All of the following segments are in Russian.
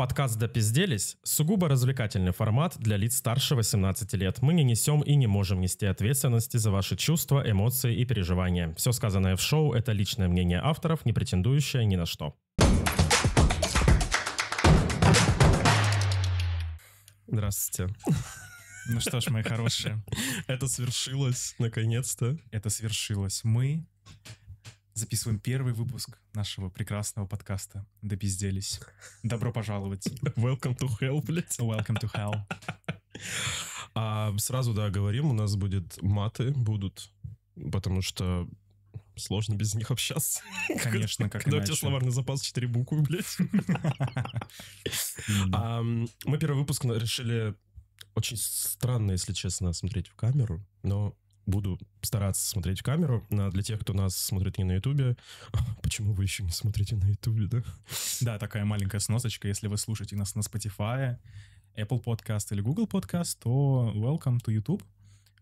Подкаст «Допизделись» — сугубо развлекательный формат для лиц старше 18 лет. Мы не несем и не можем нести ответственности за ваши чувства, эмоции и переживания. Все сказанное в шоу — это личное мнение авторов, не претендующее ни на что. Здравствуйте. Ну что ж, мои хорошие. Это свершилось, наконец-то. Это свершилось. Мы записываем первый выпуск нашего прекрасного подкаста Да пизделись. Добро пожаловать. Welcome to hell, блядь. Welcome to hell. А сразу, да, говорим, у нас будет маты, будут, потому что сложно без них общаться. Конечно, как Когда иначе. у тебя словарный запас четыре буквы, блядь. А, мы первый выпуск решили очень странно, если честно, смотреть в камеру, но буду стараться смотреть в камеру. А для тех, кто нас смотрит не на Ютубе, почему вы еще не смотрите на Ютубе, да? Да, такая маленькая сносочка. Если вы слушаете нас на Spotify, Apple Podcast или Google Podcast, то welcome to YouTube.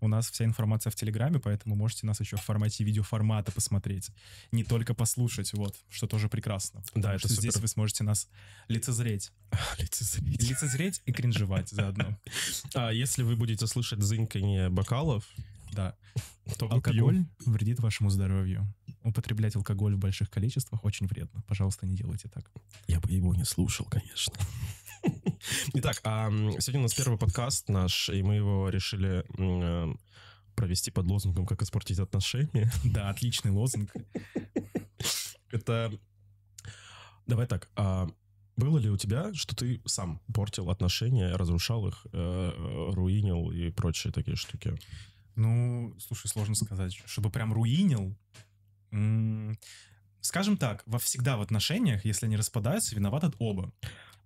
У нас вся информация в Телеграме, поэтому можете нас еще в формате видеоформата посмотреть. Не только послушать, вот, что тоже прекрасно. Да, это что супер. здесь вы сможете нас лицезреть. Лицезреть. Лицезреть и кринжевать заодно. А если вы будете слышать зыньканье бокалов, да. Кто алкоголь пью? вредит вашему здоровью. Употреблять алкоголь в больших количествах очень вредно. Пожалуйста, не делайте так. Я бы его не слушал, конечно. Итак, а, сегодня у нас первый подкаст наш, и мы его решили э, провести под лозунгом «Как испортить отношения». Да, отличный лозунг. Это... Давай так, а, было ли у тебя, что ты сам портил отношения, разрушал их, э, э, руинил и прочие такие штуки? Ну, слушай, сложно сказать. Чтобы прям руинил. Скажем так, во всегда в отношениях, если они распадаются, виноваты оба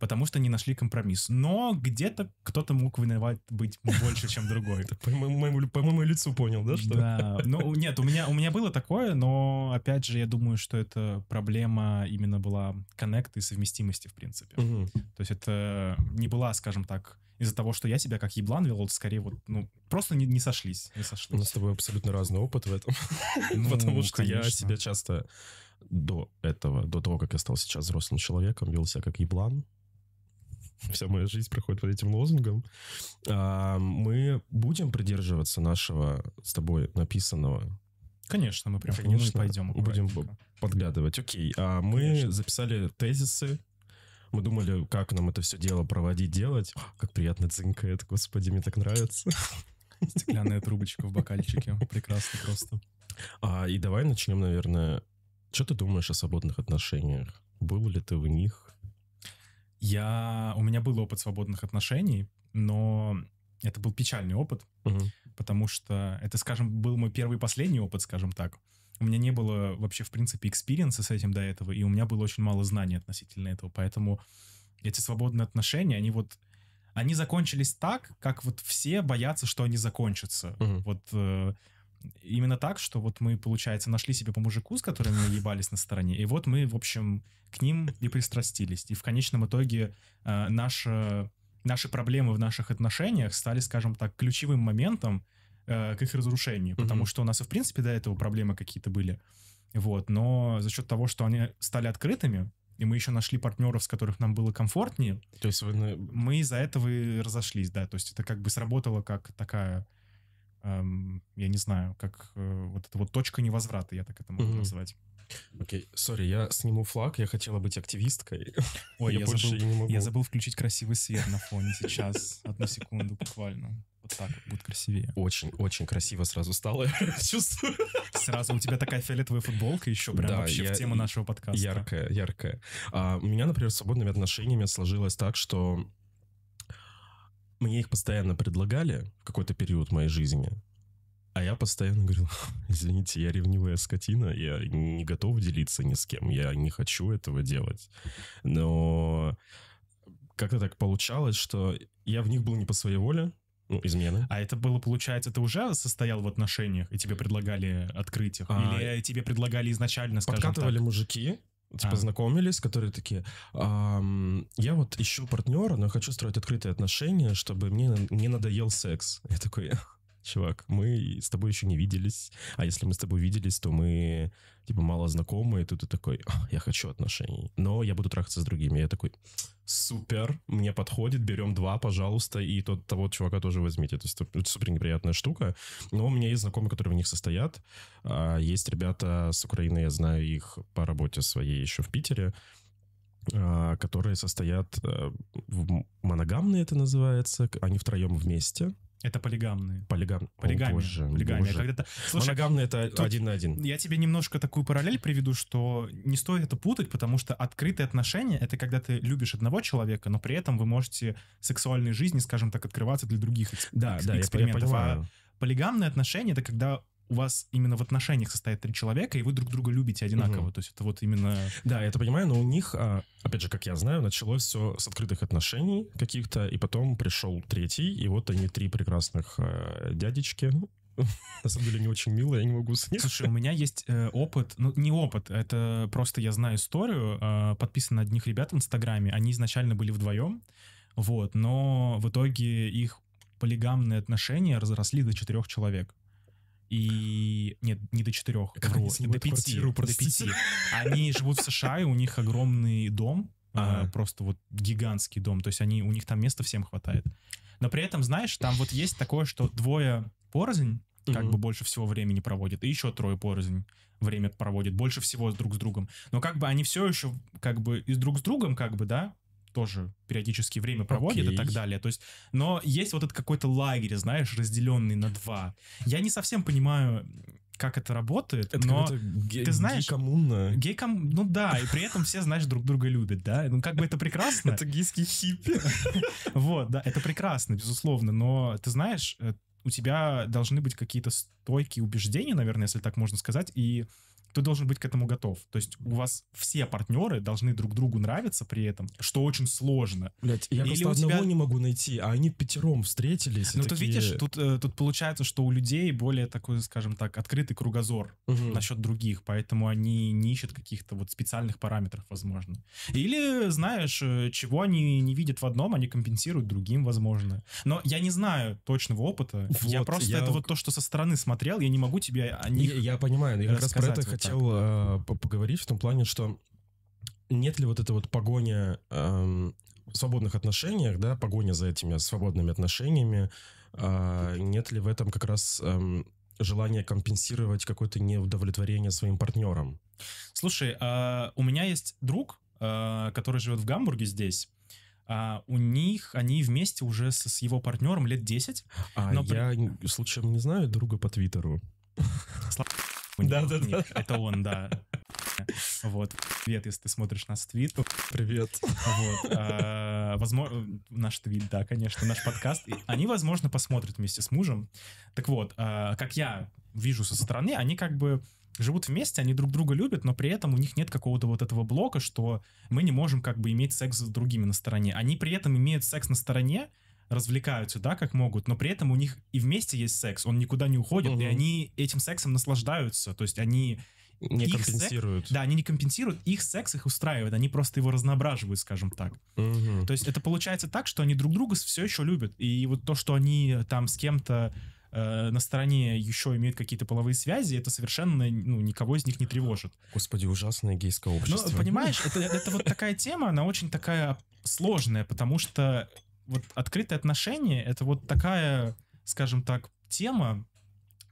потому что не нашли компромисс. Но где-то кто-то мог виноват быть больше, чем другой. По моему лицу понял, да? что? Да. Ну, нет, у меня, у меня было такое, но, опять же, я думаю, что это проблема именно была коннекта и совместимости, в принципе. То есть это не была, скажем так, из-за того, что я себя как еблан вел, скорее вот, ну, просто не, не сошлись, не сошлись. У нас с тобой абсолютно разный опыт в этом, ну, потому что я себя часто до этого, до того, как я стал сейчас взрослым человеком, вел себя как еблан, вся моя жизнь проходит под этим лозунгом, а, мы будем придерживаться нашего с тобой написанного? Конечно, мы прям Конечно, пойдем. Будем подглядывать. Окей, а мы Конечно. записали тезисы, мы думали, как нам это все дело проводить, делать. О, как приятно дзынкает, господи, мне так нравится. Стеклянная трубочка в бокальчике, прекрасно просто. А, и давай начнем, наверное. Что ты думаешь о свободных отношениях? Был ли ты в них? Я, у меня был опыт свободных отношений, но это был печальный опыт, угу. потому что это, скажем, был мой первый и последний опыт, скажем так. У меня не было вообще, в принципе, экспириенса с этим до этого, и у меня было очень мало знаний относительно этого, поэтому эти свободные отношения, они вот, они закончились так, как вот все боятся, что они закончатся. Угу. Вот э, именно так, что вот мы, получается, нашли себе по мужику, с которым мы ебались на стороне, и вот мы, в общем, к ним и пристрастились. И в конечном итоге э, наши, наши проблемы в наших отношениях стали, скажем так, ключевым моментом э, к их разрушению, потому mm-hmm. что у нас и, в принципе, до этого проблемы какие-то были. Вот, но за счет того, что они стали открытыми, и мы еще нашли партнеров, с которых нам было комфортнее. То есть вы... Мы из-за этого и разошлись, да. То есть это как бы сработало как такая эм, я не знаю, как э, вот эта вот точка невозврата, я так это могу mm-hmm. назвать. Окей, okay. сори, я сниму флаг, я хотела быть активисткой. Ой, я, я, забыл, не могу. я забыл включить красивый свет на фоне сейчас, одну секунду буквально. Вот так вот будет красивее. Очень, очень красиво сразу стало, я чувствую. Сразу у тебя такая фиолетовая футболка еще прям да, вообще я, в тему нашего подкаста. Яркая, яркая. А, у меня, например, с свободными отношениями сложилось так, что мне их постоянно предлагали в какой-то период моей жизни. А я постоянно говорил, извините, я ревнивая скотина, я не готов делиться ни с кем, я не хочу этого делать. Но как-то так получалось, что я в них был не по своей воле, ну, измены. А это было, получается, ты уже состоял в отношениях, и тебе предлагали открыть их? А, Или тебе предлагали изначально, скажем Подкатывали так? мужики, типа, а. знакомились, которые такие, эм, я вот ищу партнера, но хочу строить открытые отношения, чтобы мне не надоел секс. Я такой, чувак, мы с тобой еще не виделись, а если мы с тобой виделись, то мы, типа, мало знакомы, и тут ты такой, я хочу отношений, но я буду трахаться с другими. Я такой, супер, мне подходит, берем два, пожалуйста, и тот, того чувака тоже возьмите. То есть это супер неприятная штука. Но у меня есть знакомые, которые в них состоят. А, есть ребята с Украины, я знаю их по работе своей еще в Питере, а, которые состоят э, в моногамные, это называется, они втроем вместе. Это полигамные. Полигам. Полигамия. О, боже, полигамия. Боже. Когда-то... Слушай, Моногамные это тут... один на один. Я тебе немножко такую параллель приведу, что не стоит это путать, потому что открытые отношения — это когда ты любишь одного человека, но при этом вы можете сексуальной жизни, скажем так, открываться для других экс... да, экс... да, экспериментов. Я, а я понимаю. А полигамные отношения — это когда у вас именно в отношениях состоит три человека, и вы друг друга любите одинаково. Угу. То есть это вот именно... Да, я это понимаю, но у них, а, опять же, как я знаю, началось все с открытых отношений каких-то, и потом пришел третий, и вот они три прекрасных а, дядечки, на самом деле не очень мило, я не могу с ним. Слушай, у меня есть э, опыт, ну не опыт, это просто я знаю историю, э, а, подписано одних ребят в Инстаграме, они изначально были вдвоем, вот, но в итоге их полигамные отношения разросли до четырех человек и... Нет, не до четырех. Как вру, до пяти, квартиру, до пяти. Они живут в США, и у них огромный дом, а, ага. просто вот гигантский дом. То есть они, у них там места всем хватает. Но при этом, знаешь, там вот есть такое, что двое порознь, как угу. бы больше всего времени проводят, и еще трое порознь время проводят, больше всего друг с другом. Но как бы они все еще как бы и друг с другом как бы, да, тоже периодически время проводит okay. и так далее. То есть, но есть вот этот какой-то лагерь, знаешь, разделенный на два. Я не совсем понимаю, как это работает, это но ге- ты знаешь... Гей-коммуна. гей Ну да, и при этом все, знаешь, друг друга любят, да? Ну как бы это прекрасно. Это гейский хиппи. Вот, да, это прекрасно, безусловно, но ты знаешь, э, у тебя должны быть какие-то стойкие убеждения, наверное, если так можно сказать, и ты должен быть к этому готов. То есть у вас все партнеры должны друг другу нравиться при этом, что очень сложно. Блять, я Или просто тебя... одного не могу найти, а они пятером встретились. Ну, такие... видишь, тут, э, тут получается, что у людей более такой, скажем так, открытый кругозор угу. насчет других, поэтому они не ищут каких-то вот специальных параметров, возможно. Или, знаешь, э, чего они не видят в одном, они компенсируют другим, возможно. Но я не знаю точного опыта. Вот, я просто я... это вот то, что со стороны смотрел, я не могу тебе о них Я, я понимаю, я как раз про это хотел хотел э, поговорить в том плане, что нет ли вот эта вот погоня э, в свободных отношениях, да, погоня за этими свободными отношениями, э, нет ли в этом как раз э, желание компенсировать какое-то неудовлетворение своим партнером? Слушай, э, у меня есть друг, э, который живет в Гамбурге здесь, а у них, они вместе уже с, с его партнером лет 10. А но я при... случаем не знаю друга по Твиттеру у них. Да, да, да. Это он, да. Вот. Привет, если ты смотришь нас твит. Привет. Вот. А, возможно, наш твит, да, конечно, наш подкаст. И они, возможно, посмотрят вместе с мужем. Так вот, а, как я вижу со стороны, они как бы живут вместе, они друг друга любят, но при этом у них нет какого-то вот этого блока, что мы не можем как бы иметь секс с другими на стороне. Они при этом имеют секс на стороне, развлекаются, да, как могут, но при этом у них и вместе есть секс, он никуда не уходит, угу. и они этим сексом наслаждаются, то есть они... Не их компенсируют. Секс, да, они не компенсируют, их секс их устраивает, они просто его разноображивают, скажем так. Угу. То есть это получается так, что они друг друга все еще любят, и вот то, что они там с кем-то э, на стороне еще имеют какие-то половые связи, это совершенно ну, никого из них не тревожит. Господи, ужасное гейское ну, общество. Ну, понимаешь, это, это вот такая тема, она очень такая сложная, потому что вот открытые отношения — это вот такая, скажем так, тема,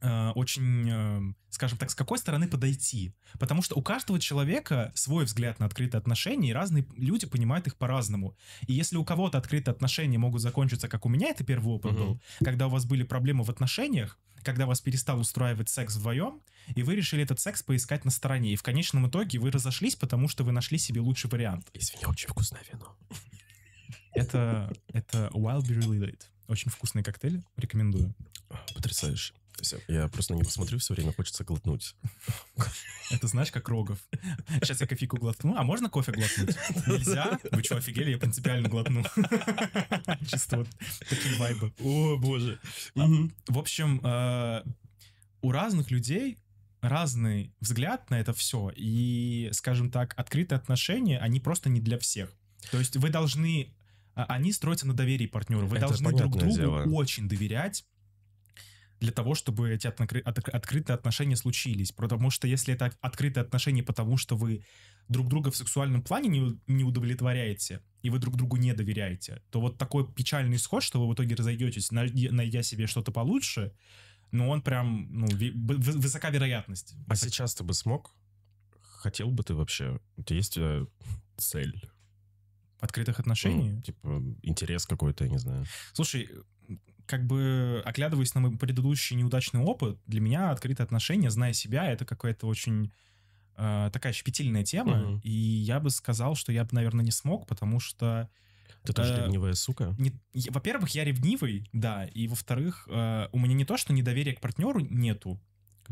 э, очень, э, скажем так, с какой стороны подойти. Потому что у каждого человека свой взгляд на открытые отношения, и разные люди понимают их по-разному. И если у кого-то открытые отношения могут закончиться, как у меня это первый опыт угу. был, когда у вас были проблемы в отношениях, когда вас перестал устраивать секс вдвоем, и вы решили этот секс поискать на стороне. И в конечном итоге вы разошлись, потому что вы нашли себе лучший вариант. Извини, очень вкусное вино. Это, это Wildberry Lillet. Очень вкусный коктейль, рекомендую. Потрясающе. Я просто на него смотрю, все время хочется глотнуть. Это знаешь, как Рогов. Сейчас я кофейку глотну. А можно кофе глотнуть? Нельзя? Вы что, офигели? Я принципиально глотну. Чисто вот такие вайбы. О, боже. А, в общем, э, у разных людей разный взгляд на это все. И, скажем так, открытые отношения, они просто не для всех. То есть вы должны а, они строятся на доверии партнера. Вы Это должны друг другу дело. очень доверять для того, чтобы эти откры- от- открытые отношения случились. Потому что если это открытые отношения, потому что вы друг друга в сексуальном плане не, не удовлетворяете, и вы друг другу не доверяете, то вот такой печальный исход, что вы в итоге разойдетесь, найдя себе что-то получше, ну он прям, ну, высока вероятность. А сейчас ты бы смог? Хотел бы ты вообще? У тебя есть э, цель? Открытых отношений? Ну, типа, интерес какой-то, я не знаю. Слушай, как бы оглядываясь на мой предыдущий неудачный опыт, для меня открытые отношения, зная себя, это какая-то очень э, такая щепетильная тема. Угу. И я бы сказал, что я бы, наверное, не смог, потому что... Ты тоже э, ревнивая сука? Не, во-первых, я ревнивый, да. И во-вторых, э, у меня не то, что недоверия к партнеру нету,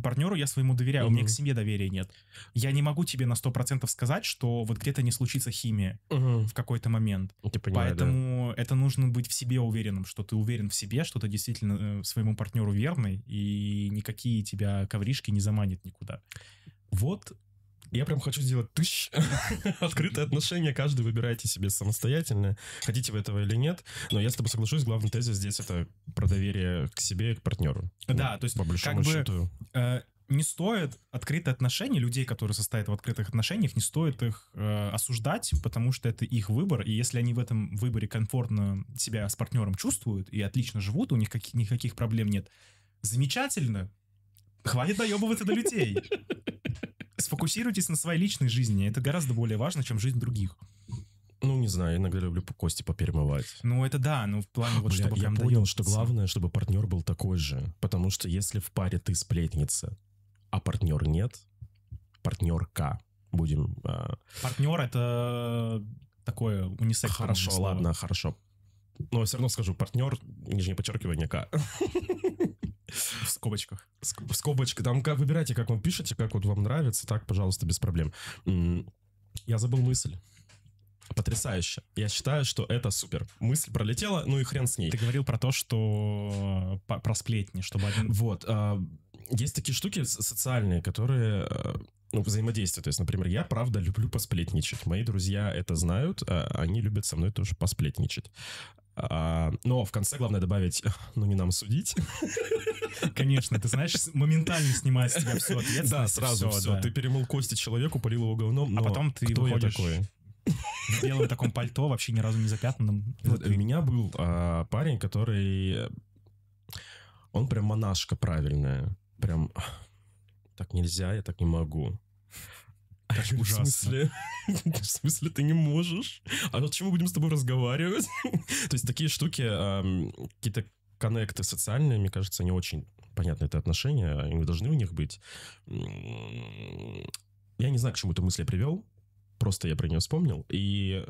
партнеру я своему доверяю, угу. у меня к семье доверия нет. Я не могу тебе на 100% сказать, что вот где-то не случится химия угу. в какой-то момент. Ну, понимаю, Поэтому да. это нужно быть в себе уверенным, что ты уверен в себе, что ты действительно э, своему партнеру верный, и никакие тебя ковришки не заманят никуда. Вот я прям хочу сделать тысяч Открытое отношение. Каждый выбирайте себе самостоятельно. Хотите вы этого или нет. Но я с тобой соглашусь. Главный тезис здесь это про доверие к себе и к партнеру. Да, ну, то есть по большому как счету. Бы, э, не стоит открытые отношения людей, которые состоят в открытых отношениях, не стоит их э, осуждать, потому что это их выбор, и если они в этом выборе комфортно себя с партнером чувствуют и отлично живут, у них как, никаких проблем нет, замечательно, хватит доебываться до людей. Сфокусируйтесь на своей личной жизни. Это гораздо более важно, чем жизнь других. Ну, не знаю, иногда люблю кости поперемывать. Ну, это да, ну, в плане вот, Бля, чтобы Я понял, доебаться. что главное, чтобы партнер был такой же. Потому что если в паре ты сплетница, а партнер нет, партнерка, будем... Э... Партнер — это такое унисекс. Хорошо, ладно, хорошо. Но все равно скажу, партнер, нижнее подчеркивание, К. В скобочках. В скобочках. Там как, выбирайте, как вам пишете, как вот вам нравится, так, пожалуйста, без проблем. Я забыл мысль. Потрясающе. Я считаю, что это супер. Мысль пролетела, ну и хрен с ней. Ты говорил про то, что про сплетни, чтобы один... Вот. А, есть такие штуки социальные, которые э, ну, взаимодействие. То есть, например, я правда люблю посплетничать. Мои друзья это знают, а они любят со мной тоже посплетничать. А, но в конце главное добавить, ну не нам судить. Конечно, ты знаешь, моментально снимает с тебя всю ответственность. Да, сразу все. все. Да. Ты перемыл кости человеку, полил его говном. А потом ты кто выходишь... я такой? В белом таком пальто, вообще ни разу не запятнанном. Э, вот у меня был а, парень, который... Он прям монашка правильная. Прям так нельзя, я так не могу. Так, в смысле? в смысле ты не можешь? А вот чем мы будем с тобой разговаривать? То есть такие штуки, какие-то коннекты социальные, мне кажется, не очень понятны это отношения, они должны у них быть. Я не знаю, к чему эту мысль я привел, просто я про нее вспомнил, и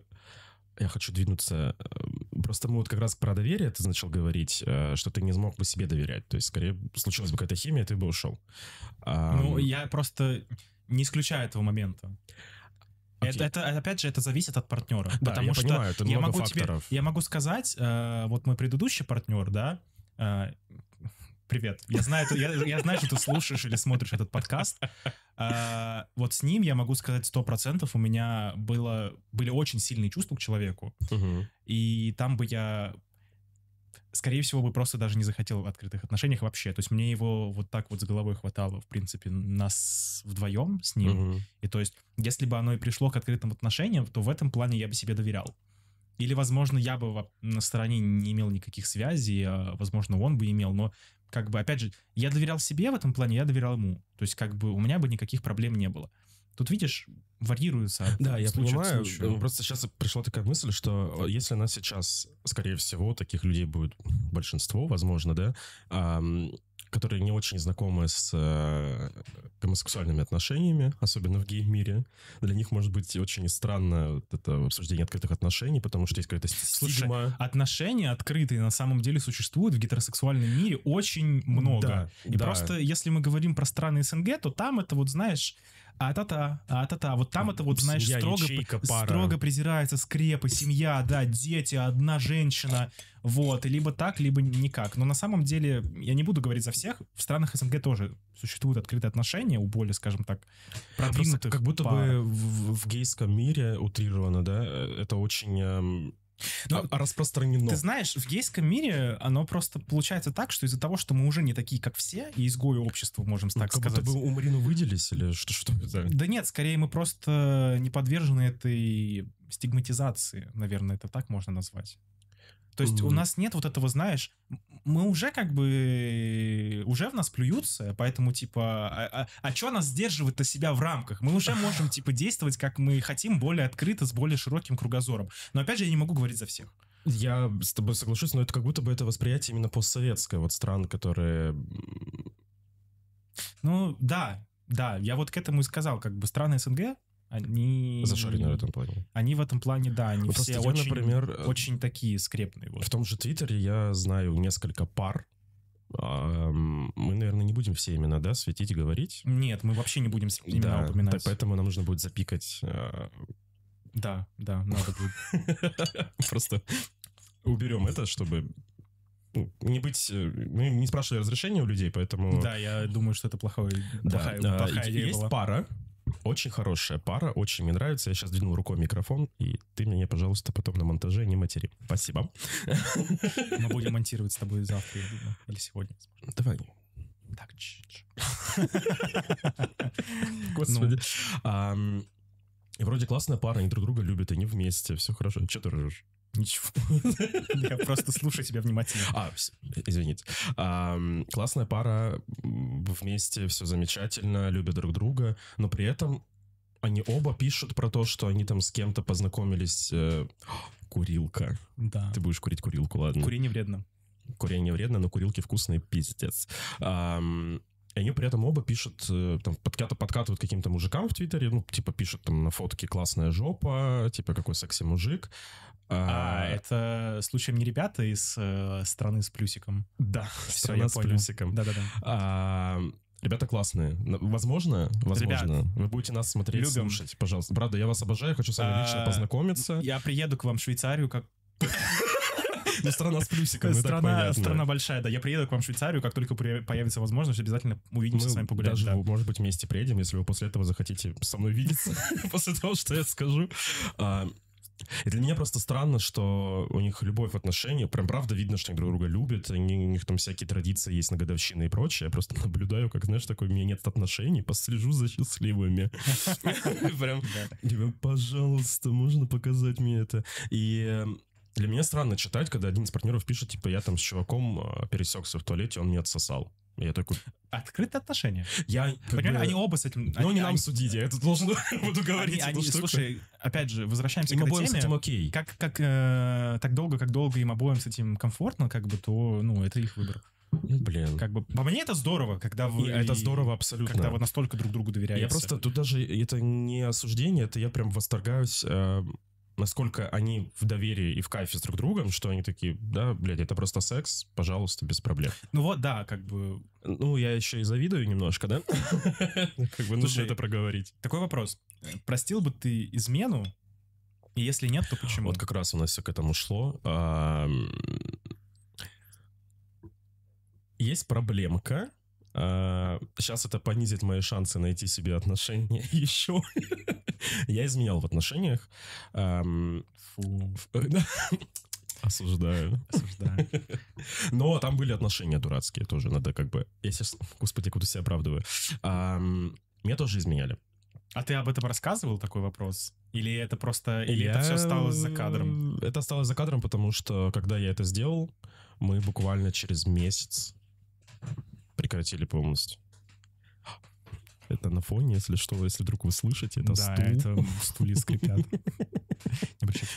я хочу двинуться. Э, просто мы вот как раз про доверие ты начал говорить, э, что ты не смог бы себе доверять. То есть, скорее, случилась бы какая-то химия, ты бы ушел. Ну, а... я просто не исключаю этого момента. Это, это, опять же, это зависит от партнера. Да, потому я что понимаю, это я могу факторов. тебе, я могу сказать, э, вот мой предыдущий партнер, да, э, привет, я знаю, я, я знаю, что ты слушаешь или смотришь этот подкаст. Э, вот с ним я могу сказать сто процентов у меня было были очень сильные чувства к человеку, угу. и там бы я скорее всего, бы просто даже не захотел в открытых отношениях вообще. То есть мне его вот так вот с головой хватало, в принципе, нас вдвоем с ним. Угу. И то есть, если бы оно и пришло к открытым отношениям, то в этом плане я бы себе доверял. Или, возможно, я бы на стороне не имел никаких связей, а, возможно, он бы имел, но как бы, опять же, я доверял себе в этом плане, я доверял ему. То есть, как бы, у меня бы никаких проблем не было. Тут, видишь, варьируется. да, я понимаю. Случаю. Ну, просто сейчас пришла такая мысль, что э, если нас сейчас, скорее всего, таких людей будет большинство, возможно, да, а, которые не очень знакомы с э, гомосексуальными отношениями, особенно в гей-мире. Для них может быть очень странно вот это обсуждение открытых отношений, потому что есть какая-то стигма. Слушай, отношения открытые на самом деле существуют в гетеросексуальном мире очень много. Да, И да. просто если мы говорим про страны СНГ, то там это вот, знаешь, а-та-та, а-та-та. Вот там это вот, знаешь, семья, строго, ячейка, строго презирается скрепы, семья, да, дети, одна женщина, вот. И либо так, либо никак. Но на самом деле, я не буду говорить за всех, в странах СНГ тоже существуют открытые отношения у более, скажем так, продвинутых Просто Как будто пар. бы в, в гейском мире, утрировано, да, э, это очень... Эм, ну, а распространено. Ты знаешь, в гейском мире оно просто получается так, что из-за того, что мы уже не такие, как все, и изгои общества, можем ну, так ну, как сказать. Как будто бы у Марину выделись или что, что это? Да нет, скорее мы просто не подвержены этой стигматизации, наверное, это так можно назвать. То есть mm-hmm. у нас нет вот этого, знаешь, мы уже как бы, уже в нас плюются, поэтому типа, а, а, а что нас сдерживает-то себя в рамках? Мы уже можем типа действовать, как мы хотим, более открыто, с более широким кругозором. Но опять же, я не могу говорить за всех. Я с тобой соглашусь, но это как будто бы это восприятие именно постсоветское, вот стран, которые... Ну, да, да, я вот к этому и сказал, как бы страны СНГ, они... Зашорены в этом плане. Они в этом плане, да, они ну, все я, очень, например, э, очень такие скрепные. Вот. В том же Твиттере я знаю несколько пар, мы, наверное, не будем все имена, да, светить и говорить. Нет, мы вообще не будем имена да, упоминать. Да, поэтому нам нужно будет запикать. А, да, да, надо будет. Просто уберем это, чтобы ну, не быть, э, мы не спрашивали разрешения у людей, поэтому... Да, я думаю, что это плохое, да, плохая, да, плохая идея Есть была. пара, очень хорошая пара, очень мне нравится. Я сейчас двинул рукой микрофон, и ты меня, пожалуйста, потом на монтаже не матери. Спасибо. Мы будем монтировать с тобой завтра, я думаю, или сегодня. Давай. Так, Господи. И ну. вроде классная пара, они друг друга любят, они вместе, все хорошо. Че ты ржешь? Ничего. Я просто слушаю тебя внимательно. А, извините. классная пара, вместе все замечательно, любят друг друга, но при этом они оба пишут про то, что они там с кем-то познакомились. Э, курилка. Да. Ты будешь курить курилку, ладно. Курение вредно. Курение вредно, но курилки вкусные, пиздец. И они при этом оба пишут, э, там, подка- подкатывают каким-то мужикам в Твиттере, ну, типа, пишут там на фотке «классная жопа», типа, «какой секси-мужик». А, а это случаем не ребята из э, страны с плюсиком? Да, страна с понял. плюсиком. Да-да-да. А, Ребята классные. Возможно, возможно. Ребят, вы будете нас смотреть, любим. слушать, пожалуйста. Правда, я вас обожаю, хочу с вами а, лично познакомиться. Я приеду к вам в Швейцарию как... Ну, страна с плюсиком, страна, страна большая, да. Я приеду к вам в Швейцарию, как только появится возможность, обязательно увидимся с вами погулять. Даже, может быть, вместе приедем, если вы после этого захотите со мной видеться, после того, что я скажу. А, и для меня просто странно, что у них любовь, отношения, прям правда видно, что они друг друга любят, они, у них там всякие традиции есть на годовщины и прочее. Я просто наблюдаю, как, знаешь, такой, у меня нет отношений, послежу за счастливыми. Прям, типа, пожалуйста, можно показать мне это? И эм, для меня странно читать, когда один из партнеров пишет, типа, я там с чуваком а, пересекся в туалете, он меня отсосал. Я такой... Открытые отношения. Я... Как бы... Они оба с этим... Ну, не нам они... судить, я это должен буду говорить. Они, они, слушай, опять же, возвращаемся им к обоим теме. с этим окей. Как, как э, так долго, как долго им обоим с этим комфортно, как бы, то, ну, это их выбор. Ну, блин. Как бы, по мне это здорово, когда вы... И это здорово абсолютно. Когда вы настолько друг другу доверяете. Я просто, тут даже это не осуждение, это я прям восторгаюсь э, насколько они в доверии и в кайфе с друг другом, что они такие, да, блядь, это просто секс, пожалуйста, без проблем. Ну вот, да, как бы... Ну, я еще и завидую немножко, да? Как бы нужно это проговорить. Такой вопрос. Простил бы ты измену? И если нет, то почему? Вот как раз у нас все к этому шло. Есть проблемка, Сейчас а, это понизит мои шансы найти себе отношения еще. Я изменял в отношениях. Фу. Э, Осуждаю. Осуждаю. Но там были отношения дурацкие тоже. Надо как бы... Я сейчас... Господи, куда себя оправдываю. Меня тоже изменяли. А ты об этом рассказывал, такой вопрос? Или это просто... Или я... это все стало за кадром? Это стало за кадром, потому что, когда я это сделал, мы буквально через месяц прекратили полностью. Это на фоне, если что, если вдруг вы слышите, это да, стул. это стулья скрипят. Не обращайте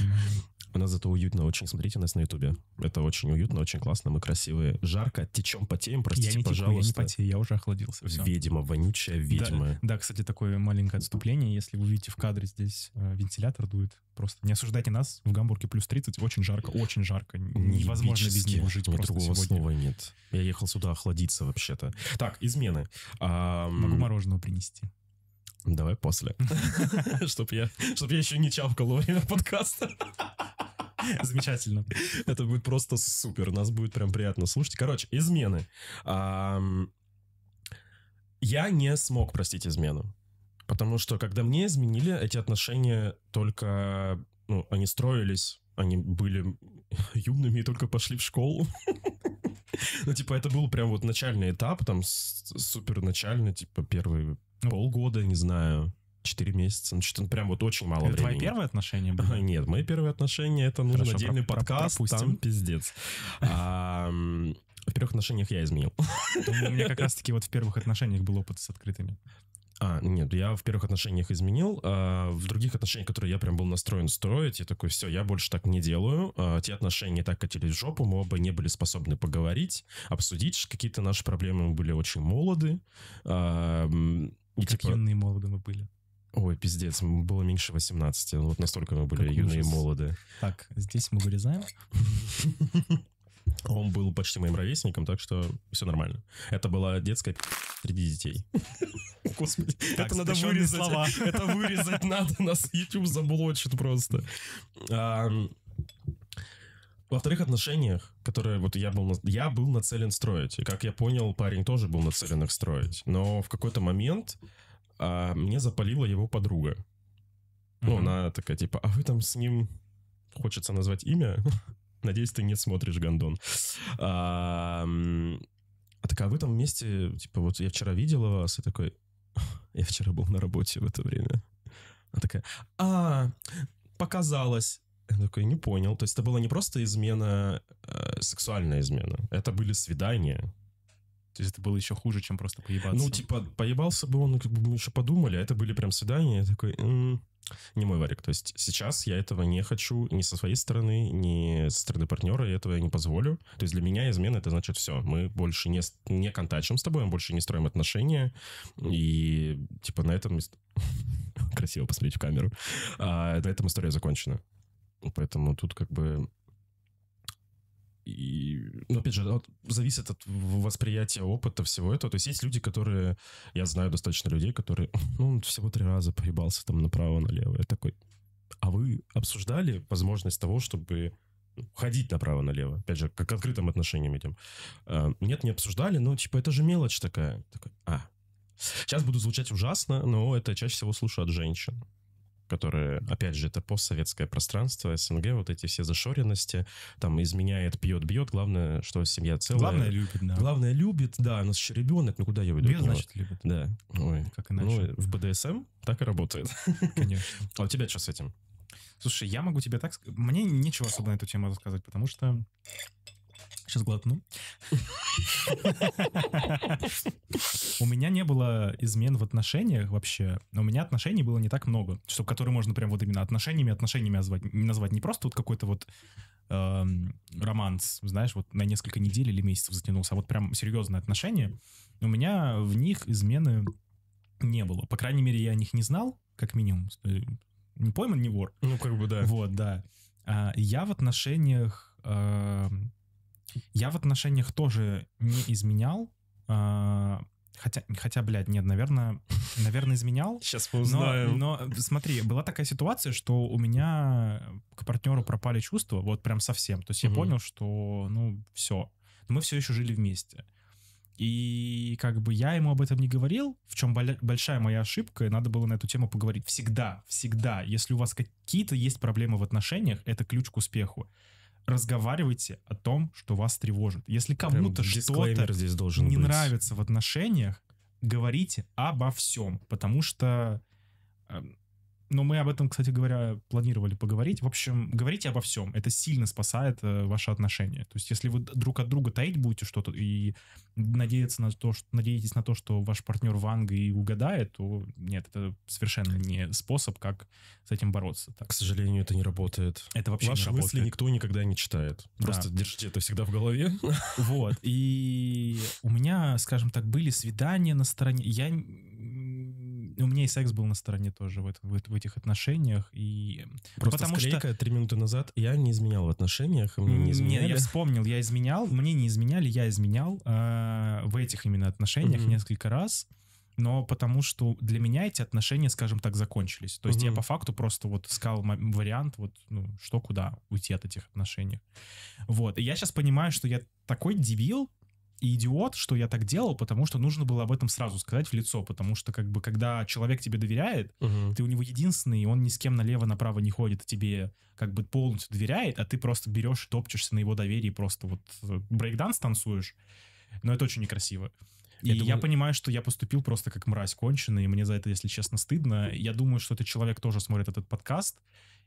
У нас зато уютно очень. Смотрите нас на Ютубе. Это очень уютно, очень классно. Мы красивые. Жарко, течем, потеем. Простите, я не пожалуйста. Теку, я не потею, я уже охладился. Все. Ведьма, вонючая ведьма. Да, да, кстати, такое маленькое отступление. Если вы видите в кадре здесь э, вентилятор дует, просто не осуждайте нас. В Гамбурге плюс 30, очень жарко, очень жарко. Невозможно без него жить просто другого сегодня. слова нет. Я ехал сюда охладиться вообще-то. Так, измены. А, Могу мороженого принести? Давай после. Чтоб я, чтоб я еще не чавкал во время подкаста. Замечательно. Это будет просто супер. Нас будет прям приятно слушать. Короче, измены. Я не смог простить измену. Потому что, когда мне изменили, эти отношения только... Ну, они строились, они были юными и только пошли в школу. Ну, типа, это был прям вот начальный этап, там, супер начальный, типа, первые ну. полгода, не знаю, четыре месяца. Ну, что-то прям вот очень мало времени. это твои первые отношения были? нет, мои первые отношения, это нужен отдельный подкаст, там пиздец. в первых отношениях я изменил. Ну, у меня как раз-таки вот в первых отношениях был опыт с открытыми. А, нет, я в первых отношениях изменил, а в других отношениях, которые я прям был настроен строить, я такой, все, я больше так не делаю. А, те отношения так катились в жопу, мы оба не были способны поговорить, обсудить какие-то наши проблемы, мы были очень молоды. А, и, как типа... юные молоды мы были. Ой, пиздец, было меньше 18, вот настолько мы были как юные и молоды. Так, здесь мы вырезаем. Он был почти моим ровесником, так что все нормально. Это была детская среди детей. Господи, это надо вырезать. Слова. Это вырезать надо, нас YouTube заблочит просто. во вторых отношениях, которые вот я был, я был нацелен строить. И как я понял, парень тоже был нацелен их строить. Но в какой-то момент а, мне запалила его подруга. Ну, она такая, типа, а вы там с ним... Хочется назвать имя. Надеюсь, ты не смотришь, Гондон. А, а так, а вы там вместе, типа, вот я вчера видела вас, и такой, я вчера был на работе в это время. Она такая, а, показалось. Я такой, не понял. То есть это была не просто измена, э, сексуальная измена. Это были свидания. То есть это было еще хуже, чем просто поебаться. Ну, типа, поебался бы он, ну, как бы мы еще подумали, а это были прям свидания, я такой, м-м, не мой варик. То есть сейчас я этого не хочу ни со своей стороны, ни со стороны партнера, я этого не позволю. То есть для меня измена это значит все. Мы больше не, не контачим с тобой, мы больше не строим отношения. И типа на этом... Красиво посмотреть в камеру. А, на этом история закончена. Поэтому тут как бы и, ну, ну, опять же, от, зависит от восприятия опыта всего этого. То есть есть люди, которые, я знаю достаточно людей, которые, ну, всего три раза поебался там направо-налево. Я такой, а вы обсуждали возможность того, чтобы ну, ходить направо-налево? Опять же, как открытым отношениям этим. А, нет, не обсуждали, но, типа, это же мелочь такая. Такой, а, Сейчас буду звучать ужасно, но это чаще всего слушают от женщин которые опять же, это постсоветское пространство, СНГ, вот эти все зашоренности, там изменяет, пьет, бьет, главное, что семья целая. Главное любит, да. Главное любит, да, но же ребенок, ну куда я веду? Бьет, значит, любит. Да. Ой. Как иначе. Ну, в БДСМ так и работает. Конечно. А у тебя что с этим? Слушай, я могу тебе так... Мне нечего особо на эту тему рассказать, потому что Сейчас глотну. У меня не было измен в отношениях вообще. У меня отношений было не так много, чтобы которые можно прям вот именно отношениями, отношениями назвать. назвать. Не просто вот какой-то вот эм, романс, знаешь, вот на несколько недель или месяцев затянулся, а вот прям серьезные отношения. У меня в них измены не было. По крайней мере, я о них не знал, как минимум. Э, не пойман, не вор. Ну, как бы да. Вот, да. А я в отношениях эм, я в отношениях тоже не изменял. А, хотя, хотя, блядь, нет, наверное, наверное, изменял. Сейчас мы Но, но смотри, была такая ситуация, что у меня к партнеру пропали чувства, вот прям совсем. То есть угу. я понял, что, ну, все. мы все еще жили вместе. И как бы я ему об этом не говорил, в чем большая моя ошибка, и надо было на эту тему поговорить. Всегда, всегда, если у вас какие-то есть проблемы в отношениях, это ключ к успеху разговаривайте о том, что вас тревожит. Если кому-то что-то здесь должен не быть. нравится в отношениях, говорите обо всем, потому что эм, но мы об этом, кстати говоря, планировали поговорить. В общем, говорите обо всем. Это сильно спасает э, ваши отношения. То есть, если вы друг от друга таить будете что-то и надеяться на то, что, надеетесь на то, что ваш партнер Ванга и угадает, то нет, это совершенно не способ, как с этим бороться. Так. К сожалению, это не работает. Это вообще Ваши не работает. мысли никто никогда не читает. Просто да. держите это всегда в голове. Вот. И у меня, скажем так, были свидания на стороне. Я у меня и секс был на стороне тоже в, это, в, в этих отношениях. И... Просто Потому склейка что... три минуты назад я не изменял в отношениях, мне не изменяли. Нет, я вспомнил, я изменял, мне не изменяли, я изменял э, в этих именно отношениях mm-hmm. несколько раз но потому что для меня эти отношения, скажем так, закончились. То есть угу. я по факту просто вот искал вариант, вот ну, что куда уйти от этих отношений. Вот. И я сейчас понимаю, что я такой дебил, и идиот, что я так делал, потому что нужно было об этом сразу сказать в лицо, потому что как бы когда человек тебе доверяет, угу. ты у него единственный, и он ни с кем налево направо не ходит, а тебе как бы полностью доверяет, а ты просто берешь, топчешься на его доверии, просто вот э, брейкданс танцуешь, но это очень некрасиво. И это... я понимаю, что я поступил просто как мразь конченый, и мне за это, если честно, стыдно. Я думаю, что этот человек тоже смотрит этот подкаст,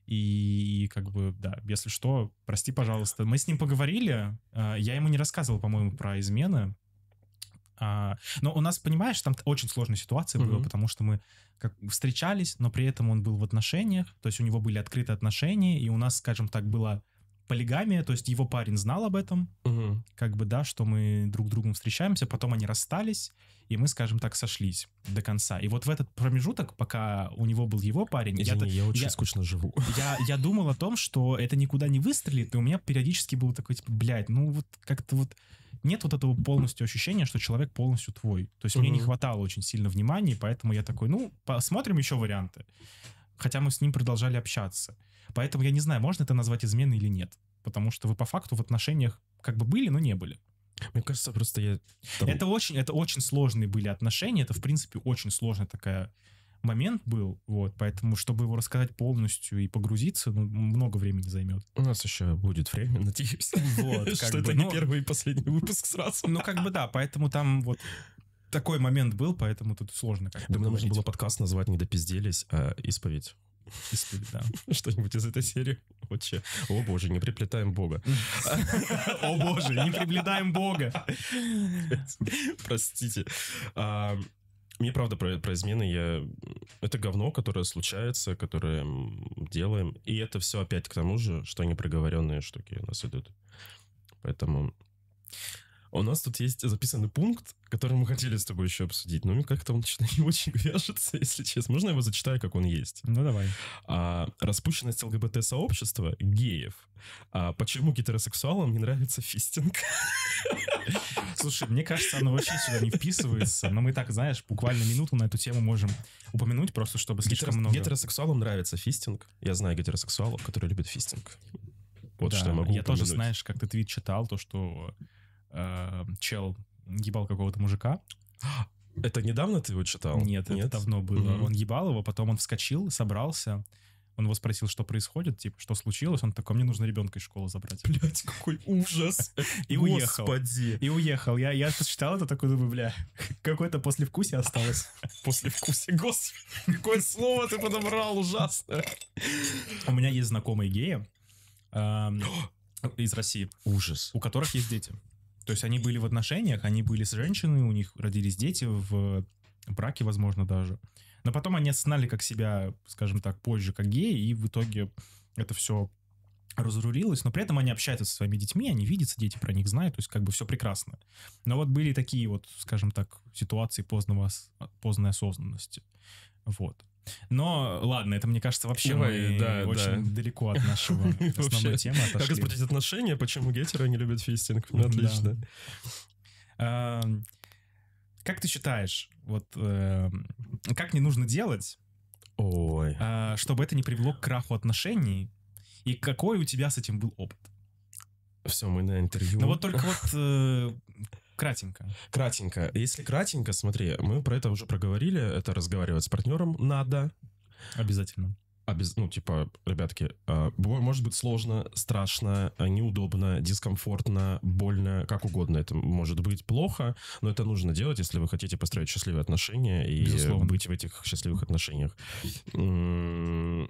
и как бы, да, если что, прости, пожалуйста. Мы с ним поговорили, а, я ему не рассказывал, по-моему, про измены. А, но у нас, понимаешь, там очень сложная ситуация угу. была, потому что мы как встречались, но при этом он был в отношениях, то есть у него были открытые отношения, и у нас, скажем так, было полигамия, то есть его парень знал об этом, угу. как бы, да, что мы друг с другом встречаемся, потом они расстались, и мы, скажем так, сошлись до конца. И вот в этот промежуток, пока у него был его парень... Извини, я, я очень я, скучно живу. Я, я думал о том, что это никуда не выстрелит, и у меня периодически было такое, типа, блядь, ну вот как-то вот нет вот этого полностью ощущения, что человек полностью твой. То есть угу. мне не хватало очень сильно внимания, поэтому я такой, ну, посмотрим еще варианты. Хотя мы с ним продолжали общаться. Поэтому я не знаю, можно это назвать изменой или нет. Потому что вы по факту в отношениях как бы были, но не были. Мне кажется, просто я... Там... Это, очень, это очень сложные были отношения. Это, в принципе, очень сложный такой момент был, вот, поэтому, чтобы его рассказать полностью и погрузиться, ну, много времени займет. У нас еще будет время, надеюсь. Вот, что это не ну, первый и последний выпуск сразу. Ну, как бы да, поэтому там вот такой момент был, поэтому тут сложно Думаю, нужно было подкаст назвать не допизделись, а исповедь. Что-нибудь из этой серии. Отче. О боже, не приплетаем Бога. О боже, не приплетаем Бога. Простите. А, мне правда про, про измены я... Это говно, которое случается, которое делаем. И это все опять к тому же, что непроговоренные штуки у нас идут. Поэтому... У нас тут есть записанный пункт, который мы хотели с тобой еще обсудить, но как-то он что не очень вяжется, если честно. Можно я его зачитаю, как он есть? Ну, давай. А, распущенность ЛГБТ-сообщества геев. А, почему гетеросексуалам не нравится фистинг? Слушай, мне кажется, оно вообще сюда не вписывается, но мы так, знаешь, буквально минуту на эту тему можем упомянуть, просто чтобы слишком Гетерос... много... Гетеросексуалам нравится фистинг. Я знаю гетеросексуалов, которые любят фистинг. Вот да, что я могу Я упомянуть. тоже, знаешь, как ты твит читал, то, что Э, чел ебал какого-то мужика. Это недавно ты его читал? Нет, Нет? это давно было. Угу. Он ебал его, потом он вскочил, собрался. Он его спросил, что происходит, типа, что случилось. Он такой, мне нужно ребенка из школы забрать. Блять, какой ужас. И уехал. Господи. И уехал. Я, я читал это, такой думаю, бля, какое-то послевкусие осталось. Послевкусие, господи. Какое слово ты подобрал, ужасно. У меня есть знакомые геи эм, из России. Ужас. У которых есть дети. То есть они были в отношениях, они были с женщиной, у них родились дети в э, браке, возможно, даже. Но потом они осознали как себя, скажем так, позже, как геи, и в итоге это все разрулилось, но при этом они общаются со своими детьми, они видятся, дети про них знают, то есть как бы все прекрасно. Но вот были такие вот, скажем так, ситуации поздного, поздной осознанности. Вот. Но ладно, это мне кажется вообще Давай, мы да, очень да. далеко от нашего основной темы Как испортить отношения, почему гетеры не любят фистинг? отлично. Эм, как ты считаешь, вот эм, как не нужно делать, э, чтобы это не привело к краху отношений? И какой у тебя с этим был опыт? Все, мы на ну интервью. Ну вот только вот э, Кратенько. Кратенько. Если кратенько, смотри, мы про это уже проговорили, это разговаривать с партнером надо. Обязательно. Обез... Ну, типа, ребятки, а, может быть сложно, страшно, а, неудобно, дискомфортно, больно, как угодно. Это может быть плохо, но это нужно делать, если вы хотите построить счастливые отношения и Безусловно. быть в этих счастливых отношениях. М-м,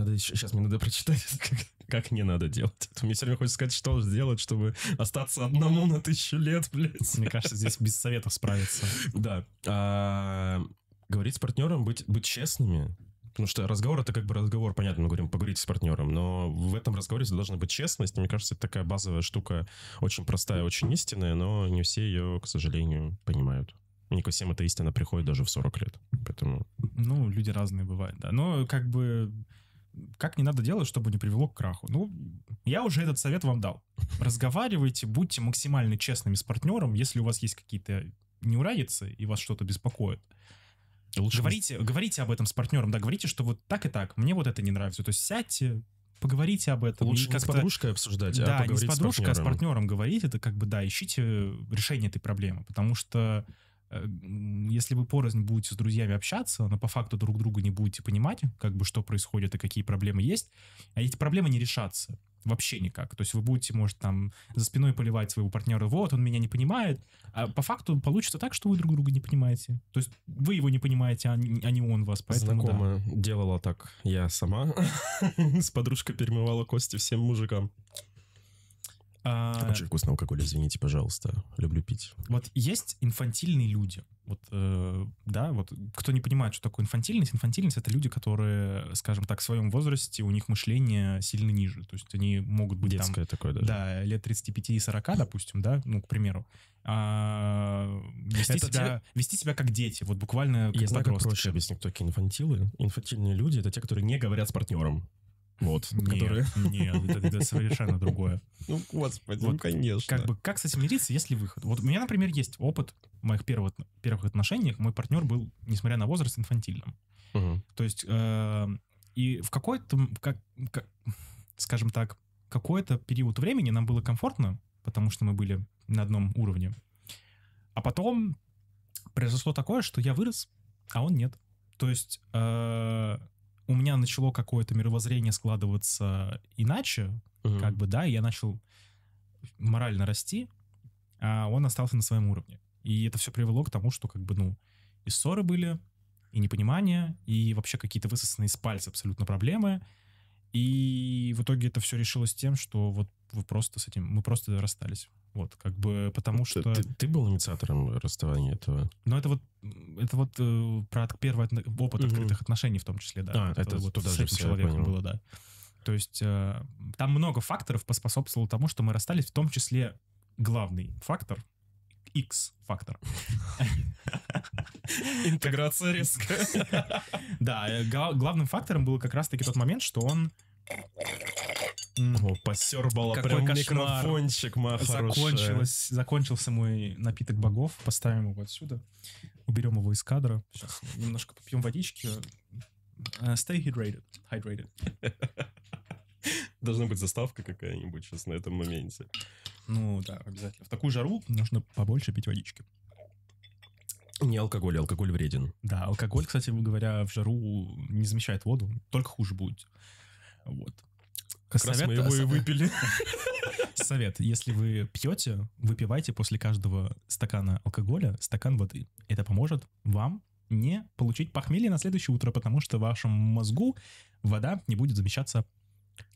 надо еще, сейчас мне надо прочитать, как, как не надо делать. мне все время хочется сказать, что сделать, чтобы остаться одному на тысячу лет, блядь. Мне кажется, здесь без советов справиться. Да. А, говорить с партнером, быть, быть честными. Потому что разговор это как бы разговор, понятно, мы говорим поговорить с партнером, но в этом разговоре должна быть честность. Мне кажется, это такая базовая штука, очень простая, очень истинная, но не все ее, к сожалению, понимают не ко всем эта истина приходит даже в 40 лет. Поэтому... Ну, люди разные бывают, да. Но как бы как не надо делать, чтобы не привело к краху. Ну, я уже этот совет вам дал. Разговаривайте, будьте максимально честными с партнером, если у вас есть какие-то неурядицы и вас что-то беспокоит. Лучше говорите, не... говорите об этом с партнером, да, говорите, что вот так и так, мне вот это не нравится. То есть сядьте, поговорите об этом. Лучше как с подружкой обсуждать, а да, а не с подружкой, с а с партнером говорить. Это как бы, да, ищите решение этой проблемы, потому что Э, если вы порознь будете с друзьями общаться, но по факту друг друга не будете понимать, как бы что происходит и какие проблемы есть, а эти проблемы не решатся вообще никак. То есть вы будете, может, там за спиной поливать своего партнера, вот, он меня не понимает, а по факту получится так, что вы друг друга не понимаете. То есть вы его не понимаете, а, а не, он вас. Поэтому, Знакомая да. делала так я сама. С подружкой перемывала кости всем мужикам. А... Очень вкусный алкоголь, извините, пожалуйста. Люблю пить. Вот есть инфантильные люди. Вот, э, да, вот кто не понимает, что такое инфантильность, инфантильность это люди, которые, скажем так, в своем возрасте у них мышление сильно ниже. То есть они могут быть Детское там, такое даже. Да, лет 35 и 40, допустим, да, ну, к примеру. А, вести, себя, те... вести себя как дети, вот буквально как Я знаю, как проще объяснить, кто такие инфантилы. Инфантильные люди — это те, которые не говорят с партнером. Вот. Которые... Нет, нет это, это совершенно другое. Ну, господи, ну, вот, ну, конечно. Как, бы, как с этим мириться, если выход? Вот у меня, например, есть опыт в моих первых, первых отношениях. Мой партнер был, несмотря на возраст, инфантильным. Угу. То есть, э, и в какой-то, как, как, скажем так, какой-то период времени нам было комфортно, потому что мы были на одном уровне. А потом произошло такое, что я вырос, а он нет. То есть э, у меня начало какое-то мировоззрение складываться иначе, угу. как бы, да, и я начал морально расти, а он остался на своем уровне. И это все привело к тому, что как бы, ну, и ссоры были, и непонимание, и вообще какие-то высосанные из пальца абсолютно проблемы, и в итоге это все решилось тем, что вот вы просто с этим, мы просто расстались. Вот, как бы, потому что... Ты, ты, был инициатором расставания этого? Ну, это вот, это вот э, про первый от, опыт угу. открытых отношений в том числе, да. А, это, это вот туда с этим человеком было, да. То есть э, там много факторов поспособствовало тому, что мы расстались, в том числе главный фактор — X-фактор. Интеграция резко. Да, э, главным фактором был как раз-таки тот момент, что он о, посербало Какой прям кошмар. микрофончик, моя Закончилось, закончился мой напиток богов. Поставим его отсюда. Уберем его из кадра. Сейчас немножко попьем водички. Uh, stay hydrated. hydrated. Должна быть заставка какая-нибудь сейчас на этом моменте. Ну да, обязательно. В такую жару нужно побольше пить водички. Не алкоголь, алкоголь вреден. Да, алкоголь, кстати говоря, в жару не замещает воду, только хуже будет. Вот. Как Совет, раз мы его и выпили. Совет. Если вы пьете, выпивайте после каждого стакана алкоголя стакан воды. Это поможет вам не получить похмелье на следующее утро, потому что вашему мозгу вода не будет замещаться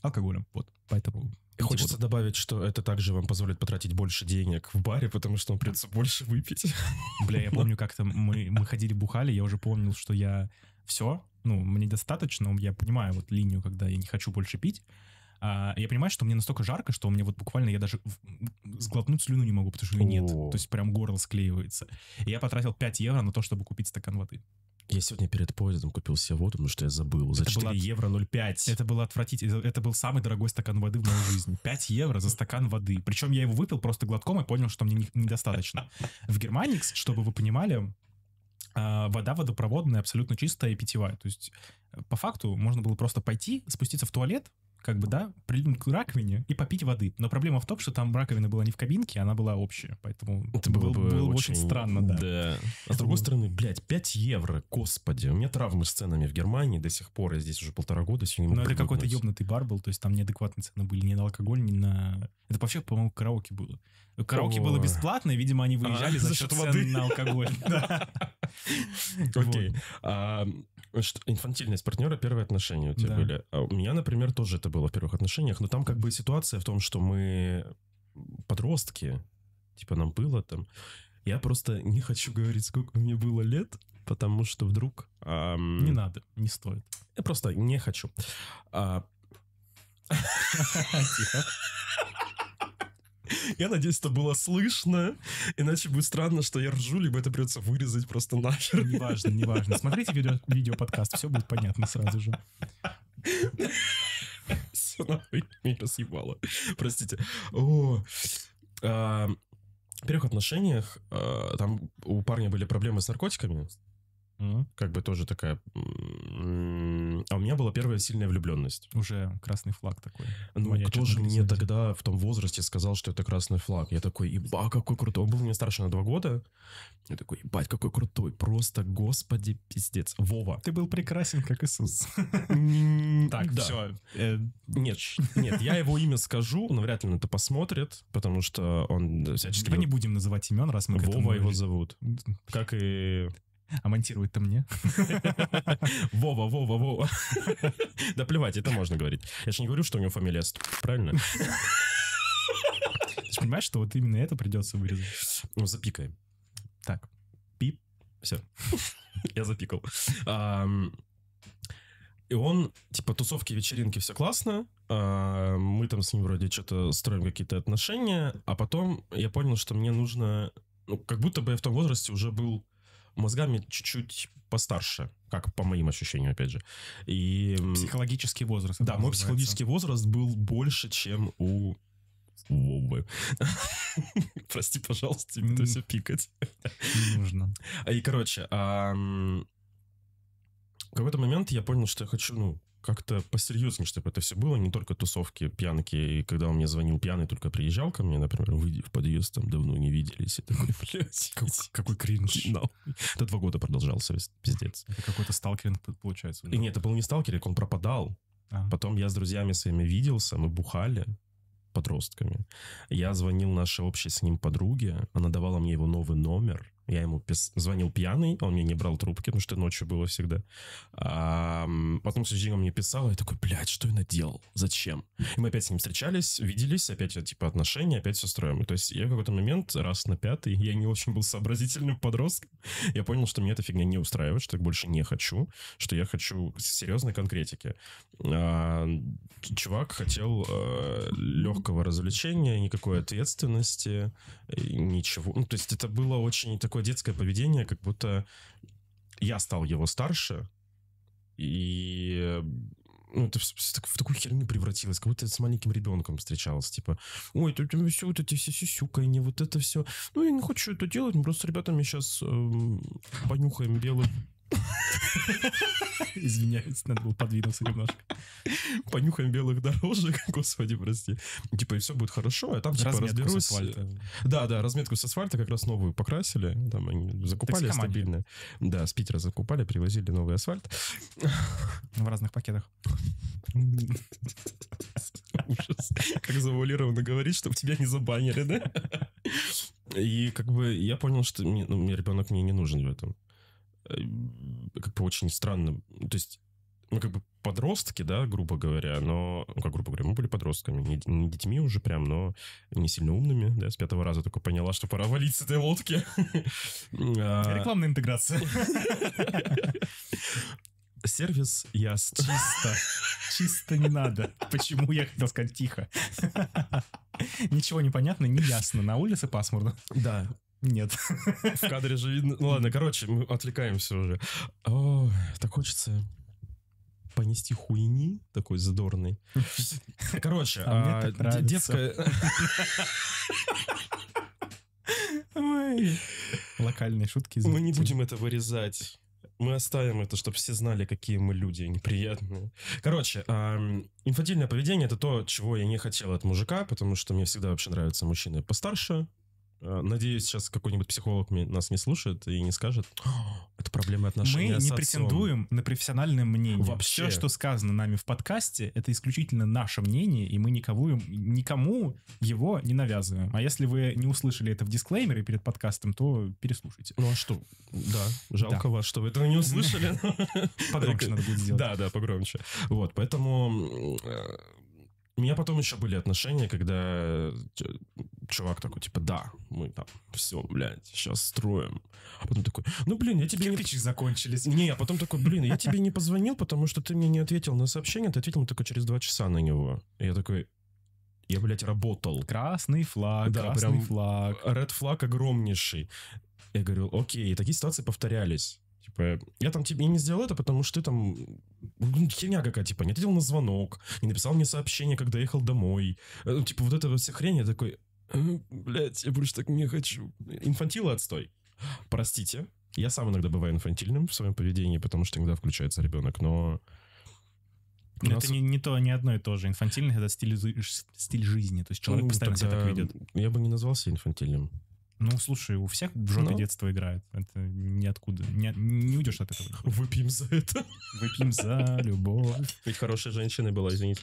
алкоголем. Вот, поэтому Хочется буду. добавить, что это также вам позволит потратить больше денег в баре, потому что вам придется больше выпить. Бля, я помню, как-то мы, мы ходили бухали, я уже помнил, что я все, ну, мне достаточно, я понимаю вот линию, когда я не хочу больше пить. А, я понимаю, что мне настолько жарко, что мне вот буквально я даже сглотнуть слюну не могу, потому что ее нет. То есть прям горло склеивается. И я потратил 5 евро на то, чтобы купить стакан воды. Я сегодня перед поездом купил себе воду, потому что я забыл. За это 4 было... евро 0,5. Это было отвратительно. Это был самый дорогой стакан воды в моей жизни. 5 евро за стакан воды. Причем я его выпил просто глотком и понял, что мне недостаточно. В Германии, чтобы вы понимали, а, вода водопроводная, абсолютно чистая и питьевая. То есть, э, по факту, можно было просто пойти, спуститься в туалет, как бы, да, прильнуть к раковине и попить воды. Но проблема в том, что там раковина была не в кабинке, она была общая, поэтому это было, было, бы было очень, очень странно, да. да. А с другой стороны, блядь, 5 евро, господи, у меня травмы с ценами в Германии до сих пор, я здесь уже полтора года, сегодня не ну, могу Но это какой-то ебнутый бар был, то есть там неадекватные цены были ни на алкоголь, ни на... Это вообще, по-моему, караоке было. Караоке О. было бесплатно, и, видимо, они выезжали а, за, за счет воды. цен на алкоголь. Окей. А, инфантильность партнера, первые отношения у тебя были. А у меня, например, тоже это было в первых отношениях, но там как бы ситуация в том, что мы подростки, типа нам было там. Я просто не хочу говорить, сколько мне было лет, потому что вдруг... Эм... Не надо, не стоит. Я просто не хочу. А, Тихо. Я надеюсь, это было слышно, иначе будет странно, что я ржу, либо это придется вырезать просто нахер. Неважно, неважно. Смотрите видео, видео подкаст, все будет понятно сразу же все нахуй разъебало. Простите. О, а, во-первых, отношениях а, там у парня были проблемы с наркотиками, как бы тоже такая... А у меня была первая сильная влюбленность. Уже красный флаг такой. Ну, кто же мне тогда в том возрасте сказал, что это красный флаг? Я такой, еба, какой крутой. Он был мне старше на два года. Я такой, ебать, какой крутой. Просто, господи, пиздец. Вова. Ты был прекрасен, как Иисус. Так, все. Э, нет, нет, я его имя скажу, но вряд ли на это посмотрит, потому что он всячески... Мы не будем называть имен, раз мы... Вова его зовут. Как и... А монтировать-то мне? Вова, Вова, Вова. Да плевать, это можно говорить. Я же не говорю, что у него фамилия правильно? Ты понимаешь, что вот именно это придется вырезать? Ну, запикаем. Так. Пип. Все. Я запикал. И он, типа, тусовки, вечеринки, все классно. А, мы там с ним вроде что-то строим какие-то отношения. А потом я понял, что мне нужно... Ну, как будто бы я в том возрасте уже был мозгами чуть-чуть постарше, как по моим ощущениям, опять же. И... Психологический возраст. Да, мой называется. психологический возраст был больше, чем у Вовы. Прости, пожалуйста, не все пикать. Не нужно. И, короче, в какой-то момент я понял, что я хочу, ну, как-то посерьезнее, чтобы это все было, не только тусовки, пьянки. И когда он мне звонил пьяный, только приезжал ко мне, например, выйди в подъезд, там давно не виделись. Я такой, блядь. Как, какой кринж. No. Это два года продолжался, пиздец. Это какой-то сталкеринг получается. И нет, это был не сталкеринг, он пропадал. А. Потом я с друзьями своими виделся, мы бухали подростками. Я звонил нашей общей с ним подруге, она давала мне его новый номер, я ему пис... звонил пьяный, он мне не брал трубки, потому что ночью было всегда. А, потом следующий он мне писал, я такой, блядь, что я наделал? Зачем? И мы опять с ним встречались, виделись, опять, типа, отношения, опять все строим. И, то есть я в какой-то момент, раз на пятый, я не очень был сообразительным подростком, я понял, что мне эта фигня не устраивает, что я больше не хочу, что я хочу серьезной конкретики. А, чувак хотел а, э, легкого развлечения, никакой ответственности, ничего. Ну, то есть это было очень такое такое детское поведение, как будто я стал его старше, и ну, это в такую херню превратилось, как будто я с маленьким ребенком встречалась, типа, ой, тут все вот эти все сюсюканье, вот это все, ну, я не хочу это делать, мы просто с ребятами сейчас э, эм, понюхаем белый Извиняюсь, надо было подвинуться немножко. Понюхаем белых дорожек, господи, прости. Типа, и все будет хорошо, а там типа разметку разберусь. С асфальта. Да, да, разметку с асфальта как раз новую покрасили. Там они закупали стабильно. Да, с Питера закупали, привозили новый асфальт. В разных пакетах. Ужас. Как завуалированно говорить, чтобы тебя не забанили, да? И как бы я понял, что мне, ну, мне ребенок мне не нужен в этом как бы очень странно. Ну, то есть, мы ну, как бы подростки, да, грубо говоря, но, ну, как грубо говоря, мы были подростками, не, не детьми уже прям, но не сильно умными, да, с пятого раза только поняла, что пора валить с этой лодки. А, Рекламная интеграция. Сервис ясно. Чисто. Чисто не надо. Почему я хотел сказать тихо? Ничего не понятно, не ясно. На улице пасмурно. Да. Нет. В кадре же видно. Ну ладно, короче, мы отвлекаемся уже. О, а, так хочется понести хуйни такой задорный. Короче, а а, детская... Ой. Локальные шутки. Мы не будем это вырезать. Мы оставим это, чтобы все знали, какие мы люди неприятные. Короче, эм, инфантильное поведение — это то, чего я не хотел от мужика, потому что мне всегда вообще нравятся мужчины постарше, Э, надеюсь, сейчас какой-нибудь психолог нас не слушает и не скажет, это проблемы отношений Мы не отцом. претендуем на профессиональное мнение. Вообще. Все, что сказано нами в подкасте, это исключительно наше мнение, и мы никого, никому его не навязываем. А если вы не услышали это в дисклеймере перед подкастом, то переслушайте. Ну а что? Да, жалко да. вас, что вы этого не услышали. Погромче надо будет сделать. Да, да, погромче. Вот, поэтому э, у меня потом еще были отношения, когда чувак такой, типа, да, мы там все, блядь, сейчас строим. А потом такой, ну, блин, я тебе... Кирпичи не... закончились. Не, а потом такой, блин, я тебе не позвонил, потому что ты мне не ответил на сообщение, ты ответил только через два часа на него. И я такой, я, блядь, работал. Красный флаг, да, красный прям флаг. Ред флаг огромнейший. Я говорю, окей, и такие ситуации повторялись. Типа, я там тебе не сделал это, потому что ты там ну, херня какая, типа, не ответил на звонок, не написал мне сообщение, когда ехал домой. Э, типа, вот эта вся хрень, я такой, «Э, блядь, я больше так не хочу. Инфантила отстой. Простите, я сам иногда бываю инфантильным в своем поведении, потому что иногда включается ребенок, но... но нас... Это не, не то, не одно и то же. Инфантильность — это стиль, стиль жизни, то есть человек ну, постоянно себя так ведет. Я бы не назвался инфантильным. Ну, слушай, у всех в жопе ну. детство играет. Это ниоткуда. Не, не уйдешь от этого. Никуда. Выпьем за это. Выпьем за любовь. Ведь хорошей женщиной была, извините.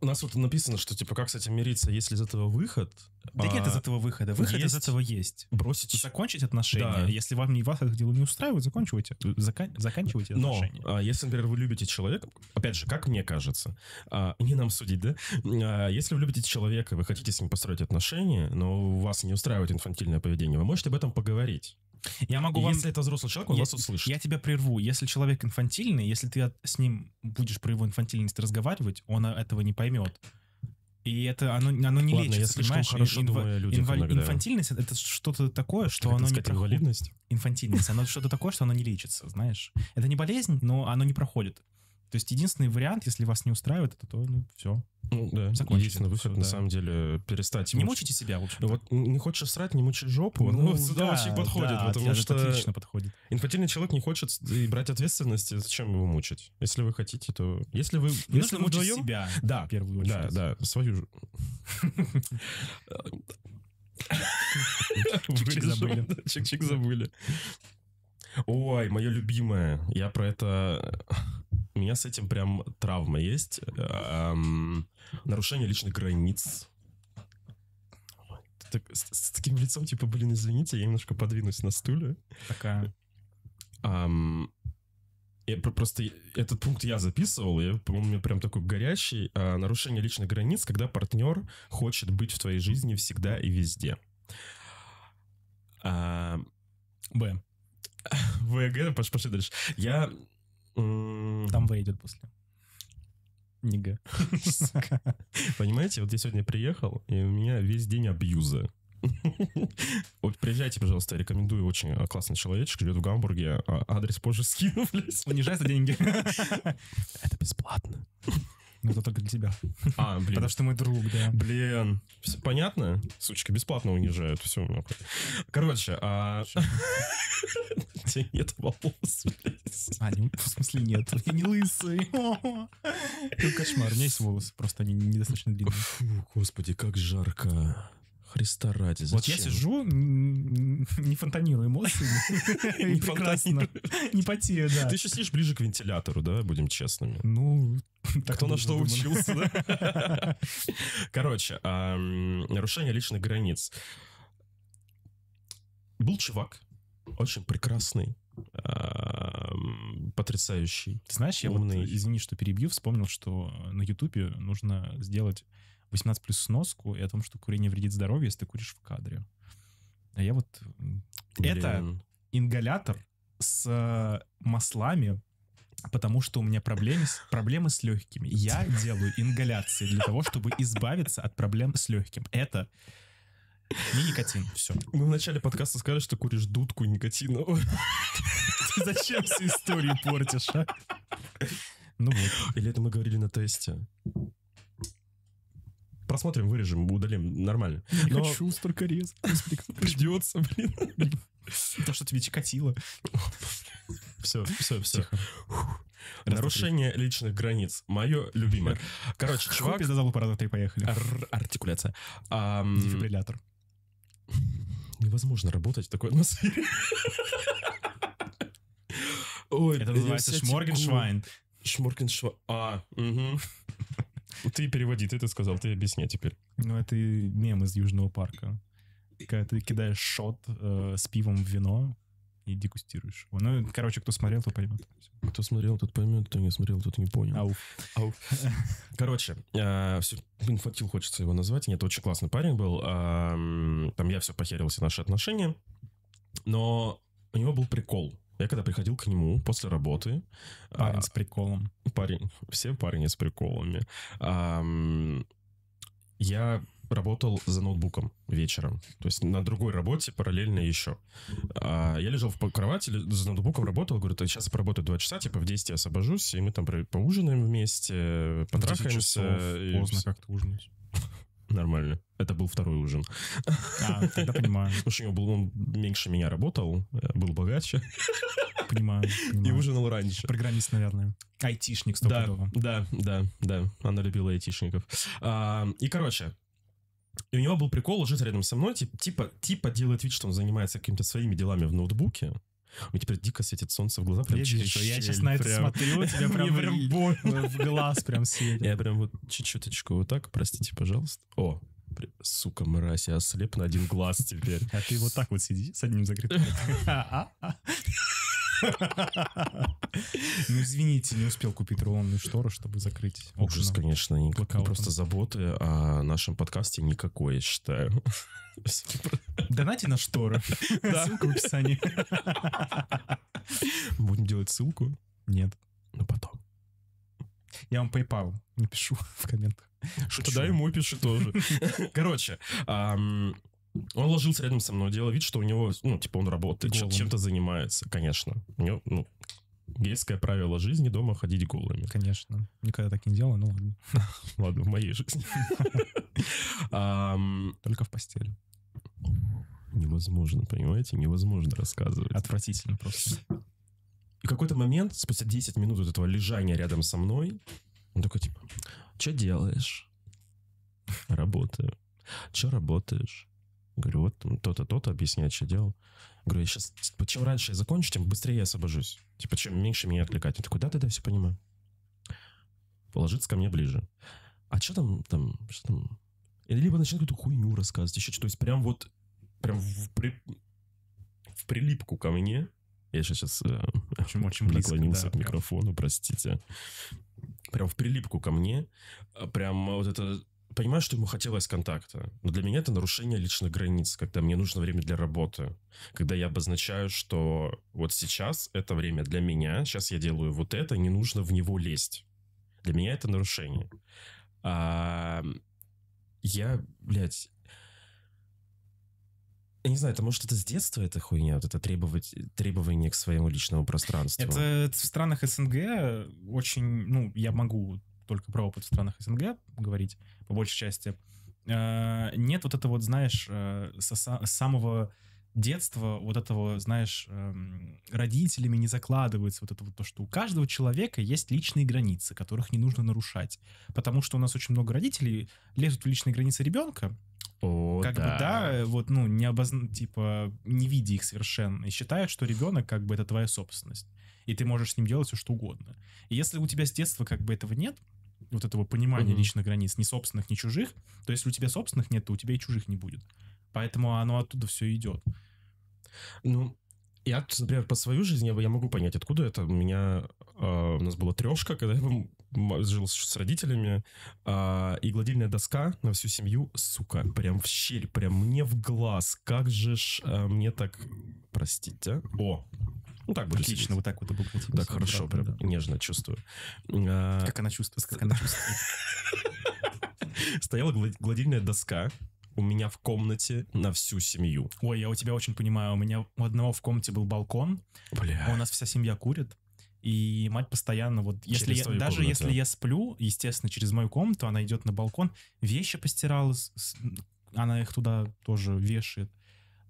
У нас вот написано, что типа как с этим мириться, если из этого выход. Да а... нет из этого выхода. Выход есть... из этого есть. Бросить. Закончить отношения. Да. Если вам не вас это дело не устраивает, заканчивайте. Закан... Заканчивайте Но, А, если, например, вы любите человека, опять же, как мне кажется, а, не нам судить, да? А, если вы любите человека, вы хотите с ним построить отношения, но у вас не устраивает инфантильное поведение, вы можете об этом поговорить. Я могу вам... Если это взрослый человек, он я, вас услышит. Я тебя прерву. Если человек инфантильный, если ты с ним будешь про его инфантильность разговаривать, он этого не поймет. И это оно, оно не Ладно, лечится, я понимаешь? Хорошо инва- думаю о людях инва- иногда. Инфантильность это что-то такое, что как оно сказать, не проходит. Инвалидность? Инфантильность. Оно что-то такое, что оно не лечится, знаешь. Это не болезнь, но оно не проходит. То есть единственный вариант, если вас не устраивает, это то, ну, все. Ну, да, Закончили. единственный выход, все, на самом деле, перестать. Не мучить. мучите себя, в общем Вот не хочешь срать, не мучи жопу, ну, ну сюда да, очень подходит, да, потому что... отлично подходит. Инфантильный человек не хочет и брать ответственности, зачем его мучить? Если вы хотите, то... Если вы... Не если мучить вдвоем... себя, да, в первую очередь. Да, да, свою... Чик-чик забыли. Чик-чик забыли. Ой, мое любимое. Я про это... У меня с этим прям травма есть. Эм, нарушение личных границ. Так, с, с таким лицом, типа, блин, извините, я немножко подвинусь на стуле. Такая. Эм, я просто этот пункт я записывал, я, он у меня прям такой горящий. А, нарушение личных границ, когда партнер хочет быть в твоей жизни всегда и везде. А, Б. ВГ, пошли дальше. Я... Там В идет после. НИГА. Понимаете, вот я сегодня приехал, и у меня весь день абьюза. Вот приезжайте, пожалуйста, рекомендую. Очень классный человечек, живет в Гамбурге. А адрес позже скину, блядь. Унижай за деньги. Это бесплатно. Но это только для тебя. А, блин. Потому что мы друг, да. Блин. Все понятно? Сучки бесплатно унижают. Все. Короче, а... Тебя нет волос. А, не, в смысле нет. Я не лысый. Кошмар. У меня есть волосы, просто они недостаточно длинные. Фу, господи, как жарко. Христа ради, зачем? Вот я сижу, не фонтанирую эмоциями. Не прекрасно. Не потею, да. Ты еще сидишь ближе к вентилятору, да, будем честными. Ну, Кто на что учился, да? Короче, нарушение личных границ. Был чувак, очень прекрасный, потрясающий. Знаешь, я вот, извини, что перебью, вспомнил, что на Ютубе нужно сделать 18 плюс сноску и о том, что курение вредит здоровью, если ты куришь в кадре. А я вот... Блин. Это ингалятор с э, маслами, потому что у меня проблемы с, проблемы с легкими. Я делаю ингаляции для того, чтобы избавиться от проблем с легким. Это не никотин, все. Мы ну, в начале подкаста скажешь, что куришь дудку никотиновую. Ты зачем всю историю портишь, а? Ну вот. Или это мы говорили на тесте? просмотрим, вырежем, удалим, нормально. Не Но... хочу столько рез. Придется, блин. То, что тебе чекатило. Все, все, все. Нарушение личных границ. Мое любимое. Короче, чувак... Пизда пора парада три поехали. Артикуляция. Дефибриллятор. Невозможно работать в такой атмосфере. Ой, это называется Шморгеншвайн. Шморгеншвайн. А, угу. Ты переводи, ты это сказал, ты объясни теперь. Ну, это мем из Южного парка. Когда ты кидаешь шот э, с пивом в вино и дегустируешь Ну, короче, кто смотрел, тот поймет. Кто смотрел, тот поймет, кто не смотрел, тот не понял. Ау. Ау. Короче, э, все, инфантил хочется его назвать. Нет, очень классный парень был. Э, там я все похерил, все наши отношения. Но у него был прикол я когда приходил к нему после работы... А, парень а, с приколом. Парень. Все парни с приколами. А, я работал за ноутбуком вечером. То есть на другой работе параллельно еще. А, я лежал в кровати, за ноутбуком работал, говорю, сейчас я поработаю 2 часа, типа в 10 я освобожусь, и мы там поужинаем вместе, потрахаемся. Часов и... поздно как-то ужинать. Нормально. Это был второй ужин. А, тогда понимаю. Потому что был, он меньше меня работал, был богаче. Понимаю, понимаю. И ужинал раньше. Программист, наверное. Айтишник стопудово. Да, да, да, да. Она любила айтишников. А, и, короче, и у него был прикол лежит рядом со мной, типа, типа делает вид, что он занимается какими-то своими делами в ноутбуке, у тебя дико светит солнце в глаза. Прям Видишь, через я сейчас на это прям... смотрю, тебе прям, прям больно. в глаз прям светит. Я прям вот чуть-чуточку вот так, простите, пожалуйста. О, сука, мразь, я ослеп на один глаз теперь. А ты вот так вот сиди, с одним закрытым. Ну, извините, не успел купить рулонную штору, чтобы закрыть. Ужас, конечно, никакой. Просто заботы э, о нашем подкасте никакой, я считаю. Донайте на шторы. Ссылка в описании. Будем делать ссылку? Нет. Ну, потом. Я вам PayPal напишу в комментах. Шучу. Тогда ему пиши тоже. Короче, он ложился рядом со мной, делал вид, что у него, ну, типа, он работает, Голым. чем-то занимается, конечно. У него, ну, гейское правило жизни дома ходить голыми. Конечно. Никогда так не делал, ну ладно. Ладно, в моей жизни. Только в постели. Невозможно, понимаете? Невозможно рассказывать. Отвратительно просто. И какой-то момент, спустя 10 минут этого лежания рядом со мной, он такой, типа, что делаешь? Работаю. Что работаешь? Говорю, вот то-то, то-то, объясняет, что делал. Говорю, я сейчас, типа, чем раньше я закончу, тем быстрее я освобожусь. Типа, чем меньше меня отвлекать. Он такой, да-да-да, все понимаю. Положиться ко мне ближе. А что там, там, что там? Или либо начинает какую-то хуйню рассказывать, еще что-то. То есть прям вот, прям в, при... в прилипку ко мне. Я сейчас э, очень, очень близко, наклонился да, к микрофону, прям. простите. Прям в прилипку ко мне. Прям вот это понимаю, что ему хотелось контакта, но для меня это нарушение личных границ, когда мне нужно время для работы, когда я обозначаю, что вот сейчас это время для меня, сейчас я делаю вот это, не нужно в него лезть. Для меня это нарушение. А, я, блядь, я не знаю, это может это с детства эта хуйня, вот это требовать, требование к своему личному пространству. Это в странах СНГ очень, ну, я могу только про опыт в странах СНГ говорить, по большей части, э, нет вот этого вот, знаешь, э, с самого детства вот этого, знаешь, эм, родителями не закладывается вот это вот то, что у каждого человека есть личные границы, которых не нужно нарушать. Потому что у нас очень много родителей лезут в личные границы ребенка, о, как да. бы да, вот ну не обозна... типа не видя их совершенно и считая, что ребенок как бы это твоя собственность и ты можешь с ним делать все что угодно. И если у тебя с детства как бы этого нет, вот этого понимания угу. личных границ, ни собственных, ни чужих, то если у тебя собственных нет, то у тебя и чужих не будет. Поэтому оно оттуда все идет. Ну, я, например, по свою жизнь я, я могу понять, откуда это. У меня а, у нас была трешка, когда я жил с родителями, а, и гладильная доска на всю семью, сука, прям в щель, прям мне в глаз. Как же ж а, мне так... Простите. О, ну так будет. Отлично, вот так вот обукватить. Так хорошо, да, прям да. нежно чувствую. Как она чувствует, как она чувствует. Стояла гладильная доска, у меня в комнате на всю семью. Ой, я у тебя очень понимаю. У меня у одного в комнате был балкон. Бля. У нас вся семья курит. И мать постоянно вот, если я, даже комнату. если я сплю, естественно, через мою комнату она идет на балкон, вещи постирала, с, она их туда тоже вешает,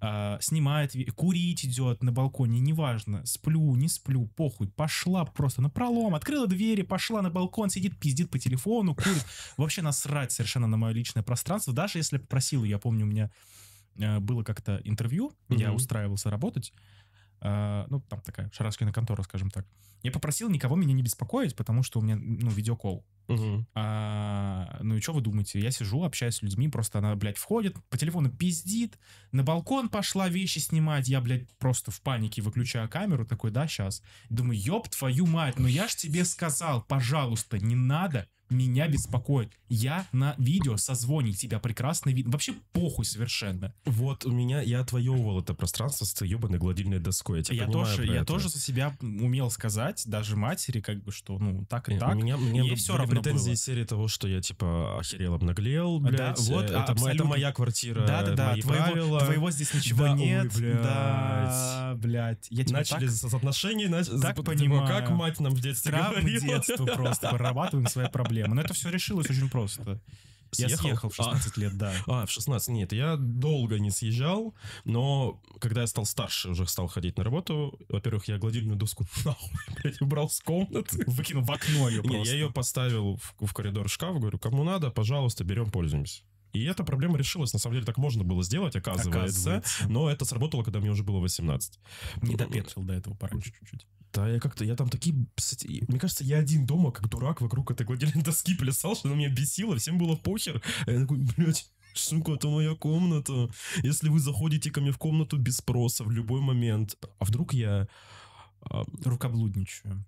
а, снимает, курить идет на балконе, неважно, сплю, не сплю, похуй, пошла просто на пролом, открыла двери, пошла на балкон, сидит, пиздит по телефону, курит, вообще насрать совершенно на мое личное пространство, даже если попросила, я помню, у меня э, было как-то интервью, я устраивался работать, Э, ну, там такая шарашкина контора, скажем так. Я попросил никого меня не беспокоить, потому что у меня, ну, видеокол. Угу. А, ну и что вы думаете? Я сижу, общаюсь с людьми, просто она, блядь, входит, по телефону пиздит, на балкон пошла вещи снимать, я, блядь, просто в панике выключаю камеру, такой, да, сейчас. Думаю, ёб твою мать, ну я ж тебе сказал, пожалуйста, не надо меня беспокоит. Я на видео созвоне тебя прекрасно видно. Вообще похуй совершенно. Вот у меня, я отвоевывал это пространство с ебаной гладильной доской. Я, я тоже, я это. тоже за себя умел сказать, даже матери, как бы, что, ну, так и Нет, так. У меня, мне Ей все равно претензии было. серии того, что я, типа, охерел, обнаглел, блядь. Да, вот, это, абсолютно. это моя квартира, Да-да-да, мои твоего, правила. твоего здесь ничего да, нет. Ой, блядь. Да, блядь. Я тебя Начали так, с отношений, нач... так типа, понимаю. как мать нам в детстве Травмы говорила. детства просто, прорабатываем свои проблемы. проблема. Но это все решилось очень просто. Съехал? Я съехал в 16 а, лет, да. А, в 16, нет, я долго не съезжал, но когда я стал старше, уже стал ходить на работу, во-первых, я гладильную доску нахуй, блядь, убрал с комнаты. Выкинул в окно ее просто. Не, я ее поставил в, в коридор шкаф, говорю, кому надо, пожалуйста, берем, пользуемся. И эта проблема решилась. На самом деле так можно было сделать, оказывается. оказывается. Но это сработало, когда мне уже было 18. Не допетрил до этого пораньше чуть-чуть. Да, я как-то, я там такие... Мне кажется, я один дома, как дурак, вокруг этой гладильной доски плясал, что она меня бесила, всем было похер. А я такой, блядь, Сука, это моя комната. Если вы заходите ко мне в комнату без спроса в любой момент, а вдруг я а, рукоблудничаю?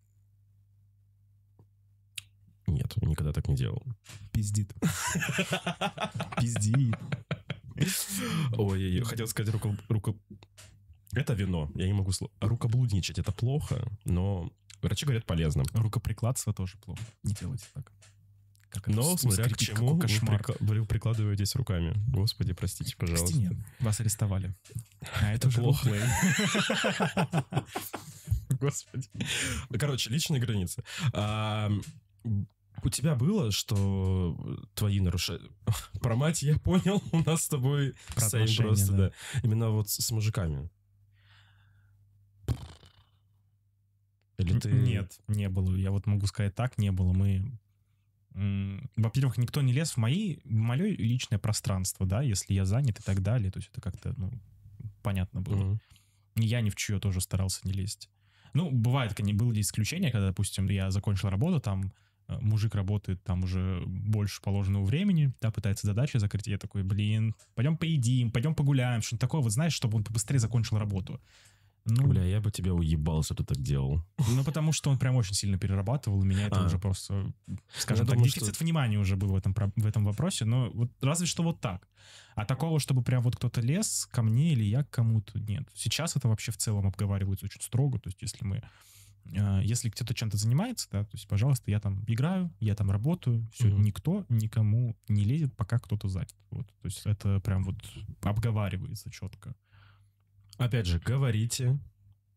Нет, никогда так не делал. Пиздит. Пиздит. Ой, я хотел сказать руко... руко... Это вино. Я не могу слов... рукоблудничать. Это плохо, но врачи говорят полезно. Рукоприкладство тоже плохо. Не делайте так. Как но смотря к чему вы, вы прикладываетесь руками. Господи, простите, пожалуйста. К нет. Вас арестовали. А это, плохо. Господи. Короче, личные границы. А, у тебя было, что твои нарушения... Про мать я понял, у нас с тобой Про сейм просто, да. да. Именно вот с мужиками. Или ты... Нет, не было. Я вот могу сказать так, не было. Мы во-первых, никто не лез в мои, в мое личное пространство, да, если я занят и так далее, то есть это как-то, ну, понятно было. mm Я ни в чье тоже старался не лезть. Ну, бывает, конечно, было были исключения, когда, допустим, я закончил работу, там э, мужик работает там уже больше положенного времени, да, пытается задачи закрыть, и я такой, блин, пойдем поедим, пойдем погуляем, что-нибудь такое, вот знаешь, чтобы он побыстрее закончил работу. Ну, Бля, я бы тебя уебал, что ты так делал. Ну, потому что он прям очень сильно перерабатывал, и меня это а. уже просто, скажем я так, дефицит что... внимания уже был в этом, в этом вопросе, но вот разве что вот так. А такого, чтобы прям вот кто-то лез ко мне или я к кому-то, нет. Сейчас это вообще в целом обговаривается очень строго, то есть если мы э, если кто-то чем-то занимается, да, то есть, пожалуйста, я там играю, я там работаю, все, mm-hmm. никто никому не лезет, пока кто-то занят. Вот, то есть это прям вот обговаривается четко. Опять же, говорите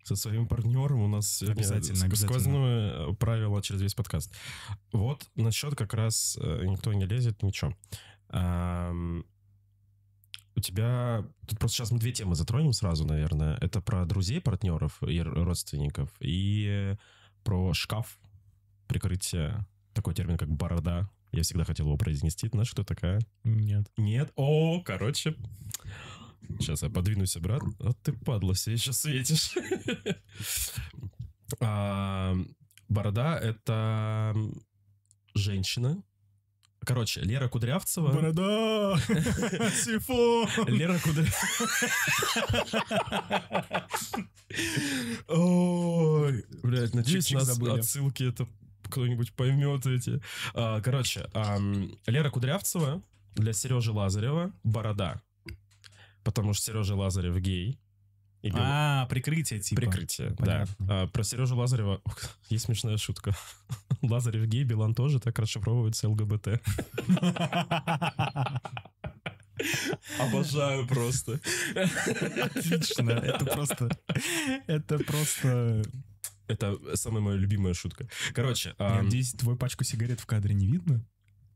со своим партнером. У нас обязательно, обязательно. сквозное э, правило через весь подкаст. Вот насчет как раз э, никто не лезет, ничего. У тебя... Тут просто сейчас мы две темы затронем сразу, наверное. Это про друзей, партнеров и родственников. И про шкаф, прикрытие. Такой термин, как борода. Я всегда хотел его произнести. Знаешь, кто такая? Нет. Нет? О, короче. Сейчас я подвинусь обратно. а ты падла, себе сейчас светишь. А, борода — это женщина, Короче, Лера Кудрявцева. Борода! Сифон. Лера Кудрявцева. Ой, блядь, надеюсь, нас отсылки это кто-нибудь поймет эти. А, короче, Лера Кудрявцева для Сережи Лазарева «Борода» потому что Сережа Лазарев гей. И говорит, а, прикрытие типа. Прикрытие, Понятно. да. А, про Сережу Лазарева есть смешная шутка. Лазарев гей, Билан тоже так расшифровывается ЛГБТ. Обожаю просто. Отлично. Это просто... Это просто... Это самая моя любимая шутка. Короче... Я надеюсь, твою пачку сигарет в кадре не видно?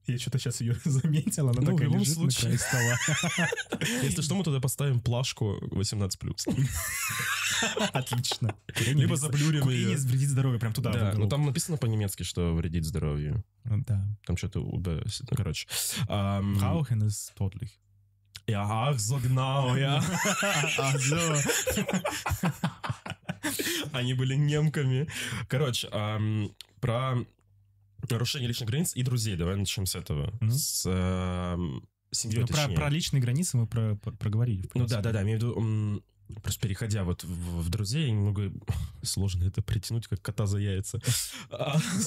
Я что-то сейчас ее заметил, она ну, такая в любом лежит случае. на крае стола. Если что, мы туда поставим плашку 18+. Отлично. Либо заблюрим ее. Курение вредит здоровью, прям туда. Да, ну. ну там написано по-немецки, что вредит здоровью. Ну да. Там что-то, ну, короче. Rauchen ist tödlich. Ja, ach so genau, Они были немками. Короче, про Нарушение личных границ и друзей. Давай начнем с этого. Эм, ну? С э, семьей, про, про личные границы мы про, про, проговорили. Ну да, да, да. Имею в виду, Просто переходя вот в, в друзей, немного сложно это притянуть, как кота за яйца.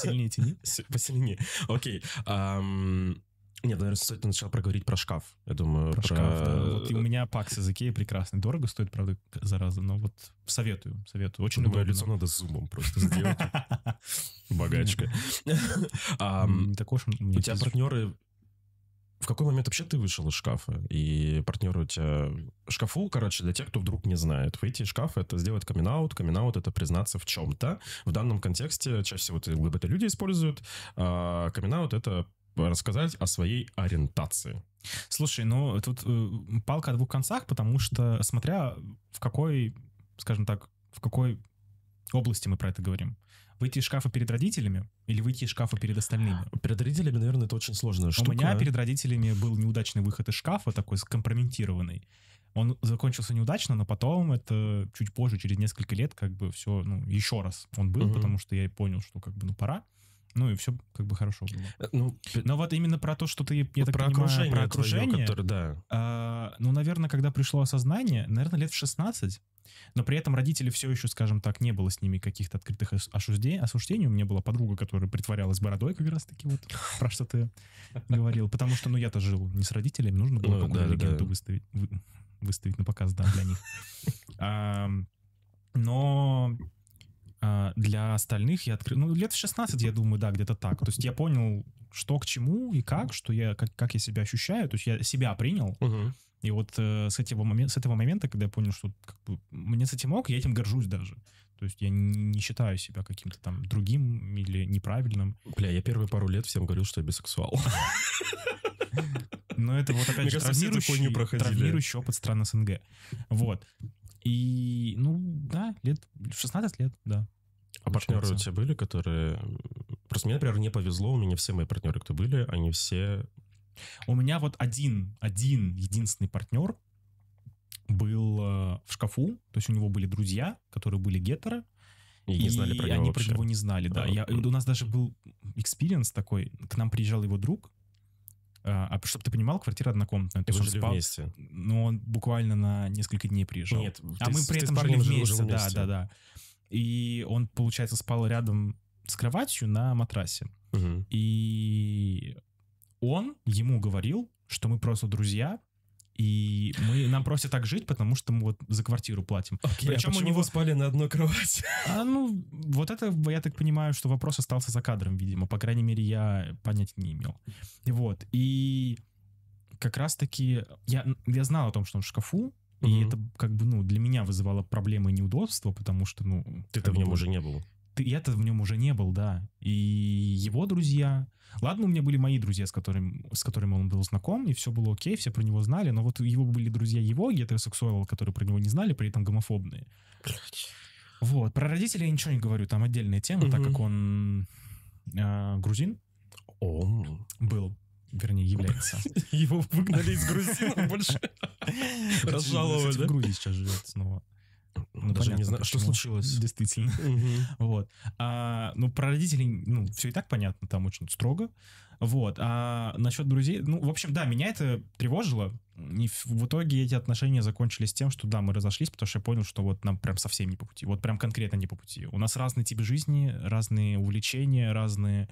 Сильнее тяни. Посильнее. Окей. Okay. Um, нет, наверное, стоит сначала проговорить про шкаф. Я думаю, про, про... шкаф. Да. Вот и у меня пакс из Икеи прекрасный. Дорого стоит, правда, зараза, но вот советую, советую. Очень Думаю, лицо надо зумом просто сделать. Богачка. Так У тебя партнеры в какой момент вообще ты вышел из шкафа? И партнеры у тебя... Шкафу, короче, для тех, кто вдруг не знает. Выйти из шкафа — это сделать камин-аут. Камин-аут — это признаться в чем-то. В данном контексте чаще всего это люди используют. А камин-аут — это рассказать о своей ориентации. Слушай, ну тут э, палка о двух концах, потому что смотря в какой, скажем так, в какой области мы про это говорим. Выйти из шкафа перед родителями или выйти из шкафа перед остальными? Перед родителями, наверное, это очень сложно. У меня перед родителями был неудачный выход из шкафа, такой скомпрометированный. Он закончился неудачно, но потом это чуть позже, через несколько лет, как бы все, ну, еще раз он был, угу. потому что я понял, что как бы, ну, пора. Ну и все как бы хорошо было. Э, ну, Но вот именно про то, что ты, я вот так про понимаю, окружение про окружение, твое, которое, да. А, ну, наверное, когда пришло осознание, наверное, лет в 16, но при этом родители все еще, скажем так, не было с ними каких-то открытых осуждений. осуждений. У меня была подруга, которая притворялась бородой как раз-таки, вот про что ты говорил. Потому что, ну, я-то жил не с родителями, нужно было какую-то ну, легенду Выставить, выставить на показ, да, для них. но а, для остальных я открыл... Ну, лет в 16, я думаю, да, где-то так. То есть я понял, что к чему и как, что я, как, как я себя ощущаю. То есть я себя принял. Угу. И вот э, с, этого момента, с этого момента, когда я понял, что как бы, мне с этим ок, я этим горжусь даже. То есть я не, не считаю себя каким-то там другим или неправильным. Бля, я первые пару лет всем говорил, что я бисексуал. Но это вот опять же травмирующий, травмирующий опыт стран СНГ. Вот. И, ну, да, лет 16 лет, да. А получается. партнеры у тебя были, которые... Просто мне, например, не повезло, у меня все мои партнеры, кто были, они все... У меня вот один, один единственный партнер был э, в шкафу, то есть у него были друзья, которые были гетеры, и, не знали про него они вообще. про него не знали, да. да. Я, у нас даже был экспириенс такой, к нам приезжал его друг, а, а чтобы ты понимал, квартира однокомнатная. То есть он спал, вместе. но он буквально на несколько дней приезжал. Нет, а ты, мы при этом жили вместе, вместе. Да, да, да. И он, получается, спал рядом с кроватью на матрасе. Угу. И он ему говорил, что мы просто друзья, и мы, нам просят так жить, потому что мы вот за квартиру платим. Okay, Причем а у него спали на одной кровати. А, ну, вот это, я так понимаю, что вопрос остался за кадром, видимо. По крайней мере, я понятия не имел. Вот. И как раз-таки я, я знал о том, что он в шкафу, и угу. это как бы, ну, для меня вызывало проблемы и неудобства, потому что, ну... Ты-то в нем уже не был я-то в нем уже не был, да. И его друзья. Ладно, у меня были мои друзья, с которыми, с которыми он был знаком, и все было окей, все про него знали, но вот его были друзья его, гетеросексуалы, которые про него не знали, при этом гомофобные. Вот. Про родителей я ничего не говорю, там отдельная тема, угу. так как он э, грузин. он Был вернее, является. Его выгнали из грузин больше. Разжаловали, да? В Грузии сейчас живет снова. Ну, даже не знаю, что случилось. Действительно. Вот. А, ну, про родителей, ну, все и так понятно, там очень строго. Вот. А насчет друзей, ну, в общем, да, меня это тревожило. И в итоге эти отношения закончились тем, что да, мы разошлись, потому что я понял, что вот нам прям совсем не по пути. Вот прям конкретно не по пути. У нас разные типы жизни, разные увлечения, разные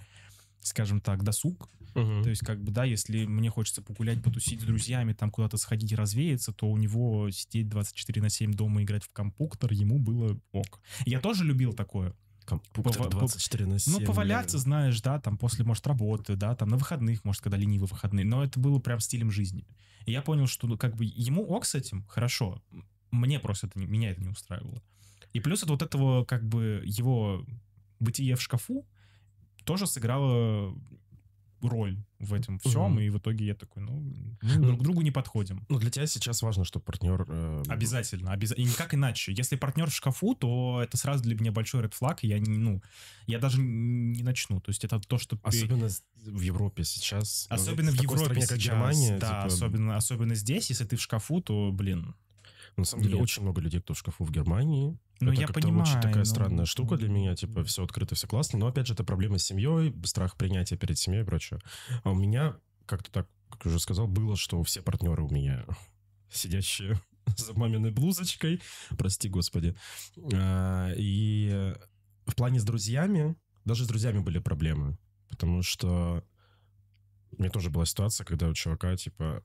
скажем так, досуг. Угу. То есть, как бы, да, если мне хочется погулять, потусить с друзьями, там куда-то сходить, развеяться, то у него сидеть 24 на 7 дома и играть в компьютер, ему было ок. Я тоже любил такое. Компьютер 24 на 7. Ну, поваляться, знаешь, да, там после, может, работы, да, там на выходных, может, когда ленивые выходные. Но это было прям стилем жизни. И я понял, что ну, как бы ему ок с этим, хорошо. Мне просто это, меня это не устраивало. И плюс от вот этого как бы его бытие в шкафу, тоже сыграла роль в этом всем, угу. и в итоге я такой, ну, мы ну, друг другу не подходим. Ну, для тебя сейчас важно, чтобы партнер... Э... Обязательно, обязательно, никак иначе. Если партнер в шкафу, то это сразу для меня большой ред флаг, я не, ну, я даже не начну, то есть это то, что... Особенно в Европе сейчас. Э, особенно в, в Европе стране, сейчас, как Германия, да, типа... особенно, особенно здесь, если ты в шкафу, то, блин, на самом Нет. деле очень много людей, кто в шкафу в Германии. Ну, это я понимаю. очень такая но... странная штука для меня, типа, все открыто, все классно. Но, опять же, это проблема с семьей, страх принятия перед семьей и прочее. А у меня, как-то так, как уже сказал, было, что все партнеры у меня сидящие за маминой блузочкой, прости господи. А, и в плане с друзьями, даже с друзьями были проблемы, потому что у меня тоже была ситуация, когда у чувака, типа,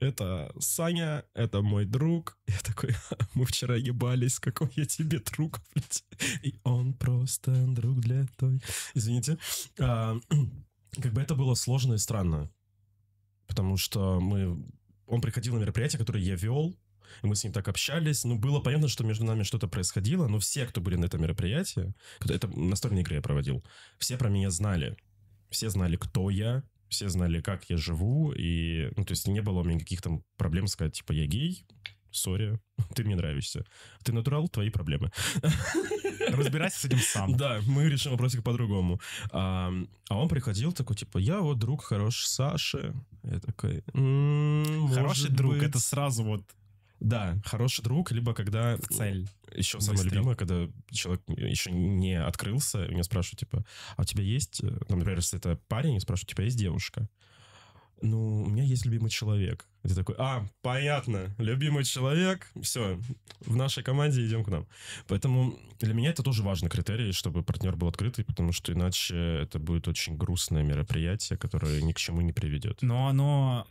это Саня, это мой друг. Я такой, мы вчера ебались, какой я тебе друг, блядь. И он просто друг для той. Извините. А, как бы это было сложно и странно. Потому что мы... Он приходил на мероприятие, которое я вел, и мы с ним так общались. Ну, было понятно, что между нами что-то происходило, но все, кто были на этом мероприятии, это настольные игры я проводил, все про меня знали. Все знали, кто я, все знали, как я живу, и, ну, то есть не было у меня никаких там проблем сказать, типа, я гей, сори, ты мне нравишься. Ты натурал, твои проблемы. Разбирайся с этим сам. Да, мы решим вопросик по-другому. А, а он приходил такой, типа, я вот друг хороший Саши. Я такой, м-м, Хороший друг, быть... это сразу вот да, хороший друг, либо когда... Цель. Еще Быстрее. самое любимое, когда человек еще не открылся, меня спрашивают, типа, а у тебя есть... Там, э, ну, например, если это парень, я спрашиваю у тебя есть девушка? Ну, у меня есть любимый человек. И ты такой, а, понятно, любимый человек, все, в нашей команде идем к нам. Поэтому для меня это тоже важный критерий, чтобы партнер был открытый, потому что иначе это будет очень грустное мероприятие, которое ни к чему не приведет. Но оно,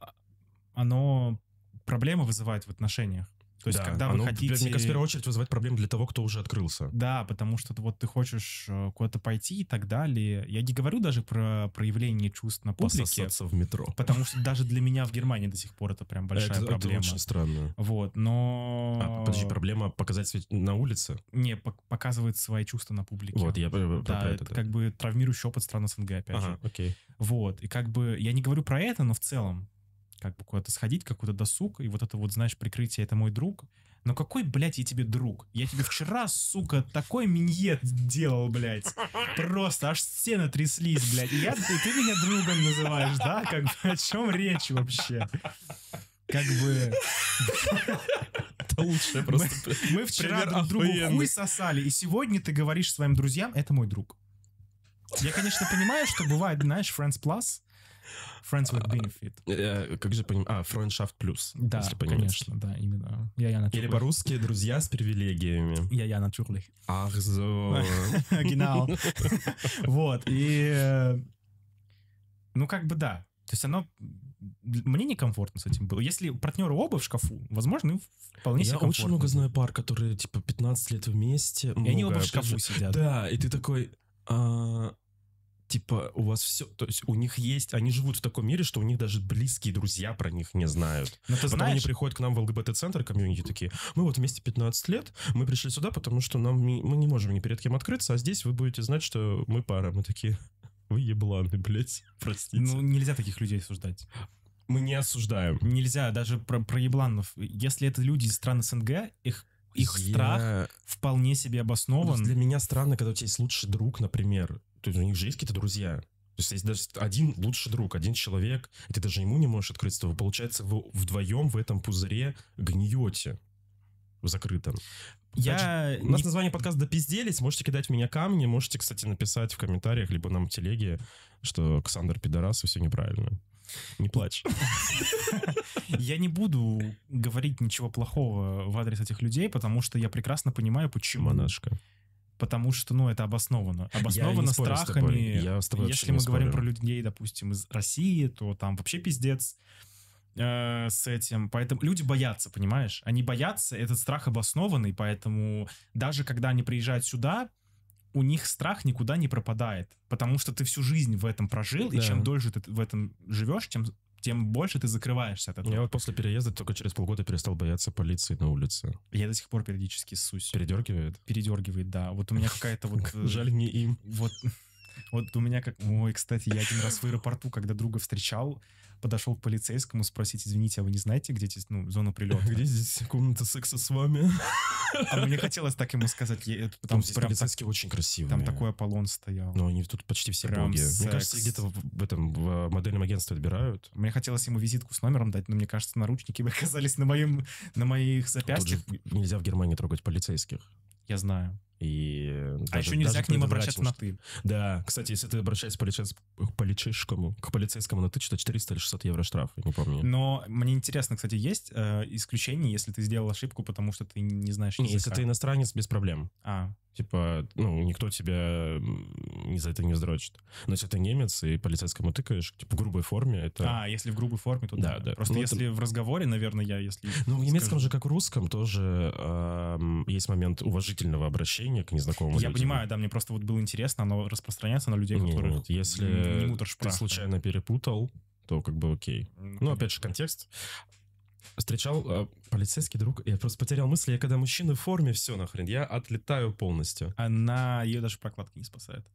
оно проблемы вызывает в отношениях. То есть, да, когда а вы ну, хотите... Мне кажется, в первую очередь вызывать проблемы для того, кто уже открылся. Да, потому что вот ты хочешь э, куда-то пойти и так далее. Я не говорю даже про проявление чувств на публике. Пососаться в метро. Потому что даже для меня в Германии до сих пор это прям большая это, проблема. Это очень странно. Вот, но... А, подожди, проблема показать себя на улице? Не, показывает свои чувства на публике. Вот, я про, да, про это. это да. как бы травмирующий опыт страны СНГ, опять ага, же. окей. Вот, и как бы я не говорю про это, но в целом как бы куда-то сходить, какой-то досуг, и вот это вот, знаешь, прикрытие «это мой друг». Но какой, блядь, я тебе друг? Я тебе вчера, сука, такой миньет делал, блядь. Просто аж стены тряслись, блядь. И, я, и ты меня другом называешь, да? Как бы о чем речь вообще? Как бы... Это лучше просто. Мы вчера друг другу хуй сосали, и сегодня ты говоришь своим друзьям «это мой друг». Я, конечно, понимаю, что бывает, знаешь, Friends Plus, Friends with а, Benefit. Э, как же понимаю? А, Freundschaft Plus. Да, конечно, да, именно. Я, я Или по-русски «Друзья с привилегиями». Я, я, natürlich. Ах, so. Genau. Вот, и... Э, ну, как бы да. То есть оно мне некомфортно с этим было. Если партнеры оба в шкафу, возможно, им вполне себе Я очень много знаю пар, которые, типа, 15 лет вместе. И много, они оба в шкафу сидят. Да, и ты такой... А, типа, у вас все, то есть у них есть, они живут в таком мире, что у них даже близкие друзья про них не знают. Но ну, ты Потом знаешь... они приходят к нам в ЛГБТ-центр комьюнити такие, мы вот вместе 15 лет, мы пришли сюда, потому что нам не, мы не можем ни перед кем открыться, а здесь вы будете знать, что мы пара. Мы такие, вы ебланы, блядь, простите. Ну, нельзя таких людей осуждать. Мы не осуждаем. Нельзя даже про, про ебланов. Если это люди из стран СНГ, их их я... страх вполне себе обоснован. Для меня странно, когда у тебя есть лучший друг, например. То есть у них же есть какие-то друзья. То есть, есть даже один лучший друг, один человек, и ты даже ему не можешь открыться, вы, получается, вы вдвоем в этом пузыре гниете в закрытом. Я Значит, У нас название подкаста «Допизделись». Можете кидать в меня камни, можете, кстати, написать в комментариях, либо нам в телеге, что Александр пидорас, и все неправильно. Не плачь. Я не буду говорить ничего плохого в адрес этих людей, потому что я прекрасно понимаю, почему. Монашка потому что, ну, это обосновано. Обосновано страхами. Если мы говорим про людей, допустим, из России, то там вообще пиздец э, с этим. Поэтому люди боятся, понимаешь? Они боятся, этот страх обоснованный, поэтому даже когда они приезжают сюда, у них страх никуда не пропадает, потому что ты всю жизнь в этом прожил, да. и чем дольше ты в этом живешь, тем тем больше ты закрываешься от этого. Я вот после переезда только через полгода перестал бояться полиции на улице. Я до сих пор периодически сусь. Передергивает? Передергивает, да. Вот у меня какая-то вот... Э, Жаль, не им. Вот... Вот у меня как... Ой, кстати, я один раз в аэропорту, когда друга встречал, подошел к полицейскому спросить, извините, а вы не знаете, где здесь, ну, зона прилета? Где здесь комната секса с вами? А мне хотелось так ему сказать. Там здесь полицейские очень красивые. Там такой Аполлон стоял. Но ну, они тут почти все боги. Мне кажется, где-то в этом в а, модельном агентстве отбирают. Мне хотелось ему визитку с номером дать, но мне кажется, наручники оказались на моем на моих запястьях. Нельзя в Германии трогать полицейских. Я знаю. И а даже, еще нельзя к ним обращаться на «ты». Да, кстати, если ты обращаешься к полицейскому, к полицейскому на «ты», что то 400 или 600 евро штраф, не помню. Но мне интересно, кстати, есть э, исключение, если ты сделал ошибку, потому что ты не знаешь языка? Если ты иностранец, без проблем. А. Типа, ну, никто тебя не за это не взрочит Но если ты немец и полицейскому тыкаешь, типа, в грубой форме, это... А, если в грубой форме, то да. да. да. Просто ну, если это... в разговоре, наверное, я, если... Ну, в немецком скажу... же, как в русском, тоже э, есть момент уважительного обращения, обращение к незнакомому Я людям. понимаю, да, мне просто вот было интересно, оно распространяется на людей, которые ну которых если не ты случайно перепутал, то как бы окей. Ну, ну опять же, контекст. Встречал э, полицейский друг, я просто потерял мысли, я когда мужчины в форме, все нахрен, я отлетаю полностью. Она ее даже прокладки не спасает.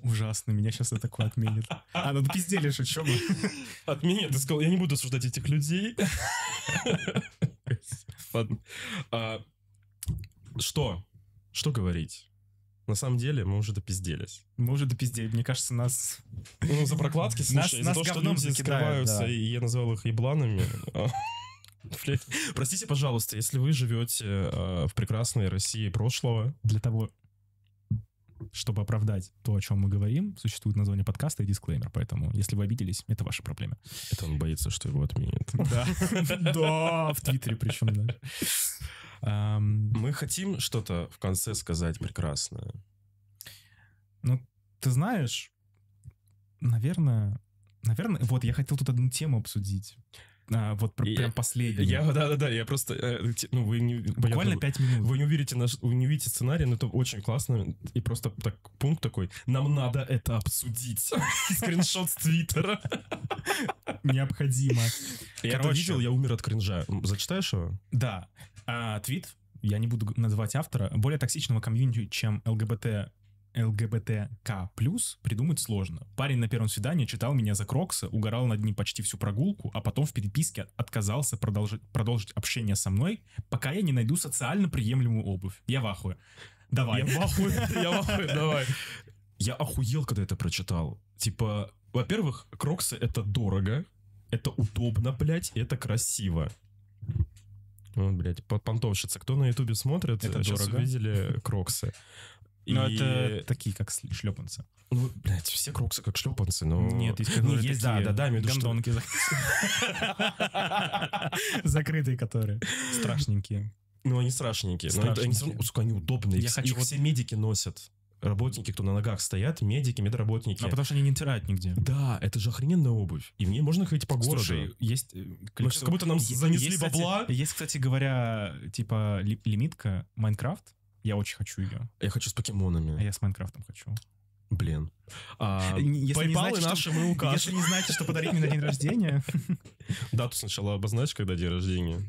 Ужасно, меня сейчас это такое отменит. А, ну ты пизделишь, о чем? Отменит, ты сказал, я не буду осуждать этих людей. Ладно. А, что? Что говорить? На самом деле, мы уже допизделись. Мы уже допизделись. Мне кажется, нас... Ну, за прокладки, слушай, нас, за нас то, что люди закидают, скрываются, и я назвал их ебланами. Простите, пожалуйста, если вы живете э, в прекрасной России прошлого... Для того, чтобы оправдать то, о чем мы говорим, существует название подкаста и дисклеймер, поэтому если вы обиделись, это ваша проблема. Это он боится, что его отменят. Да, да, в Твиттере причем, да. Мы хотим что-то в конце сказать прекрасное. Ну, ты знаешь, наверное, наверное, вот я хотел тут одну тему обсудить. А, вот я, прям последний. Я, да-да-да, я просто... Э, э, ну, вы не, Буквально пять минут. Вы не увидите, наш, вы не увидите сценарий, но это очень классно. И просто так, пункт такой, нам надо это обсудить. Скриншот с Твиттера. Необходимо. Я это видел, я умер от кринжа. Зачитаешь его? Да. А, твит я не буду называть автора, более токсичного комьюнити, чем ЛГБТ ЛГБТК+, плюс придумать сложно. Парень на первом свидании читал меня за Крокса, угорал над ним почти всю прогулку, а потом в переписке отказался продолжить, продолжить общение со мной, пока я не найду социально приемлемую обувь. Я в ахуе. Давай. Я в ахуе, я в ахуе, давай. Я охуел, когда это прочитал. Типа, во-первых, Кроксы это дорого, это удобно, блядь, это красиво. Вот, ну, блядь, понтовщица. Кто на ютубе смотрит, это сейчас дорого. увидели кроксы. Но ну, и... это такие, как шлепанцы. Ну, блядь, все кроксы как шлепанцы, но... Нет, есть, которые ну, ну, есть, такие... да, да, да, между Гондонки. Закрытые которые. Страшненькие. Ну, они страшненькие. страшненькие. Но они, сука, они удобные. Я их, хочу, вот... все медики носят. Работники, кто на ногах стоят, медики, медработники. А потому что они не натирают нигде. Да, это же охрененная обувь. И в ней можно ходить по городу. Слушай, есть... Э, Количество... Как будто нам занесли бабла. есть, кстати говоря, типа лимитка Майнкрафт я очень хочу ее. Я хочу с покемонами. А я с Майнкрафтом хочу. Блин. А, если, не знаете, наши, что, мы если не знаете, что подарить мне на день рождения. Дату сначала обозначь, когда день рождения.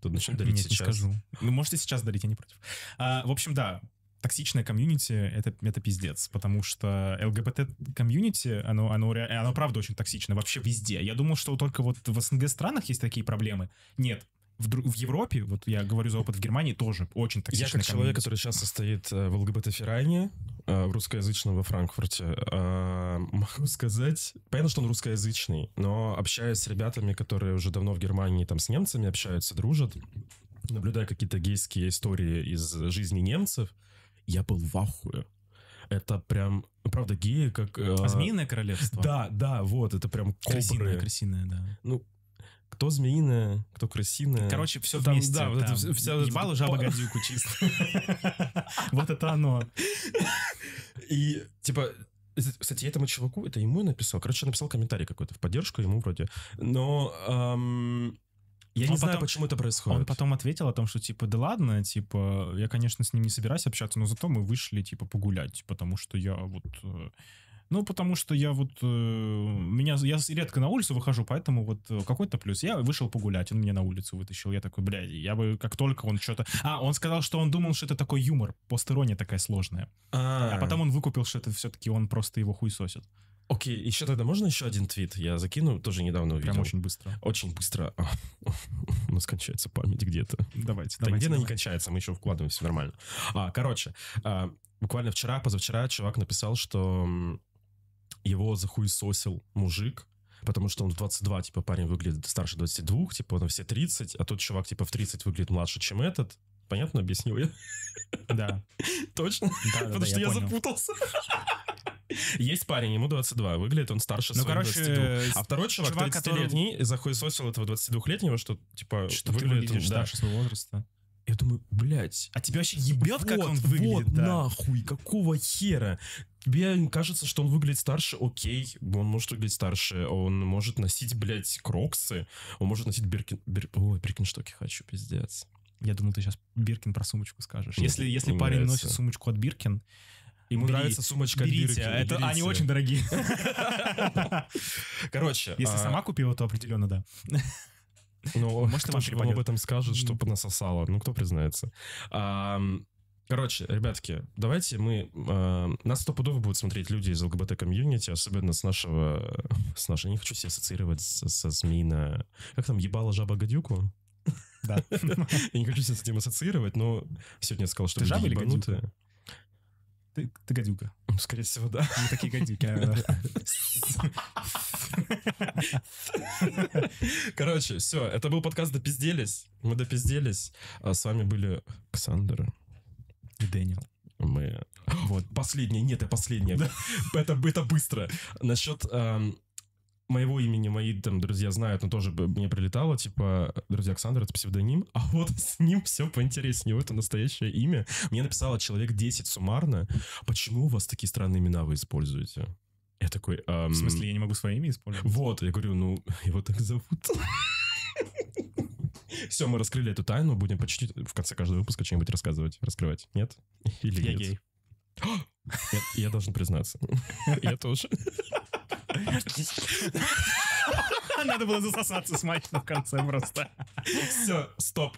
Тут начнем дарить Нет, сейчас. не скажу. Ну, можете сейчас дарить, я не против. А, в общем, да, токсичная комьюнити это, это пиздец, потому что ЛГБТ-комьюнити, оно, оно, оно правда очень токсично, вообще везде. Я думал, что только вот в СНГ странах есть такие проблемы. Нет, в, в Европе, вот я говорю за опыт в Германии, тоже очень токсичный. Я как человек, который сейчас состоит э, в ЛГБТ-феране, в э, русскоязычном во Франкфурте, э, могу сказать, понятно, что он русскоязычный, но общаясь с ребятами, которые уже давно в Германии, там, с немцами общаются, дружат, наблюдая какие-то гейские истории из жизни немцев, я был в ахуе это прям, ну, правда, геи как... А, а... Змеиное королевство? Да, да, вот, это прям кобры. Крысиное, крысиное, да. Ну, кто змеиная, кто крысиная. Короче, все там, вместе. Да, вот это вся... Ебало жаба гадюку чисто. Вот это оно. И, типа, кстати, этому чуваку, это ему я написал. Короче, я написал комментарий какой-то в поддержку ему вроде. Но эм, я он не потом, знаю, почему это происходит. Он потом ответил о том, что типа, да ладно, типа, я, конечно, с ним не собираюсь общаться, но зато мы вышли, типа, погулять, потому что я вот э, ну, потому что я вот... Э, меня, я редко на улицу выхожу, поэтому вот э, какой-то плюс. Я вышел погулять, он меня на улицу вытащил. Я такой, блядь, я бы как только он что-то... А, он сказал, что он думал, что это такой юмор. Постерония такая сложная. А-а-а. А потом а. он выкупил, что это все-таки он просто его хуй сосет. Окей, еще тогда можно еще один твит? Я закину, тоже недавно увидел. Прям очень быстро. Очень быстро. А, у нас кончается память где-то. Давайте, давайте. Где она не кончается, мы еще вкладываемся, нормально. А, короче, а, буквально вчера, позавчера чувак написал, что его захуесосил мужик, потому что он в 22, типа, парень выглядит старше 22, типа, он все 30, а тот чувак, типа, в 30 выглядит младше, чем этот. Понятно объяснил я? Да. Точно? Да, Потому да, что я, я запутался. Есть парень, ему 22, выглядит он старше ну, короче, 22. А второй чувак, чувак 30-летний, который... захуесосил этого 22-летнего, что, типа, что выглядит... Ты выглядишь да. старше своего возраста. Я думаю, блядь. А тебя вообще ебет, вот, как он выглядит? Вот да. нахуй, какого хера? Тебе кажется, что он выглядит старше, окей, он может выглядеть старше, он может носить, блядь, кроксы, он может носить биркин... Бир... Ой, биркинштоки хочу, пиздец. Я думал, ты сейчас Биркин про сумочку скажешь. Если, если парень нравится. носит сумочку от Биркин, Ему Бери, нравится сумочка берите, от Биркин. А это, берите. Они очень дорогие. Короче. Если а, сама купила, то определенно да. Ну, Может, кто же вам об этом скажет, что понасосало? Ну, кто признается? А, Короче, ребятки, давайте мы... Э, нас стопудово будут смотреть люди из ЛГБТ-комьюнити, особенно с нашего... С нашего. Я не хочу себя ассоциировать со, со СМИ Как там, ебала жаба гадюку? Да. Я не хочу себя с этим ассоциировать, но сегодня я сказал, что Ты жаба или гадюка? Ты, ты гадюка. Скорее всего, да. Мы такие гадюки. Короче, все. Это был подкаст «Допизделись». Мы допизделись. А с вами были Александр. И Дэниел. Мы... Вот, последнее. Нет, это последнее. Это, это быстро. Насчет... Эм моего имени мои там друзья знают, но тоже мне прилетало, типа, друзья, Александр, это псевдоним, а вот с ним все поинтереснее, это настоящее имя. Мне написало человек 10 суммарно, почему у вас такие странные имена вы используете? Я такой... Эм... В смысле, я не могу своими использовать? Вот, я говорю, ну, его так зовут. Все, мы раскрыли эту тайну, будем почти в конце каждого выпуска что-нибудь рассказывать, раскрывать. Нет? Или я нет? гей. Я, я должен признаться. Я тоже. Надо было засосаться смачно в конце просто. Все, стоп.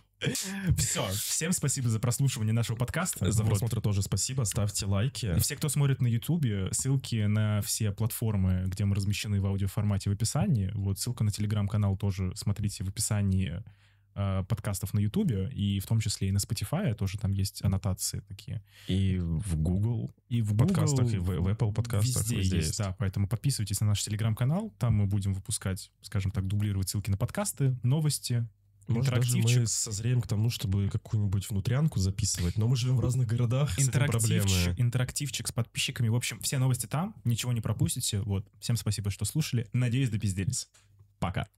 Все. Всем спасибо за прослушивание нашего подкаста. За просмотр тоже спасибо. Ставьте лайки. Все, кто смотрит на Ютубе, ссылки на все платформы, где мы размещены в аудиоформате в описании. Вот ссылка на телеграм-канал тоже смотрите в описании Э, подкастов на Ютубе, и в том числе и на Spotify тоже там есть аннотации такие. И в Google и в Google, подкастах, и в, в Apple подкастах. Везде, везде есть, есть, да, поэтому подписывайтесь на наш Телеграм-канал, там мы будем выпускать, скажем так, дублировать ссылки на подкасты, новости, может, даже мы созреем к тому, чтобы какую-нибудь внутрянку записывать, но мы живем в разных городах, интерактивчик, с Интерактивчик с подписчиками. В общем, все новости там, ничего не пропустите. Вот. Всем спасибо, что слушали. Надеюсь, допизделись. Пока.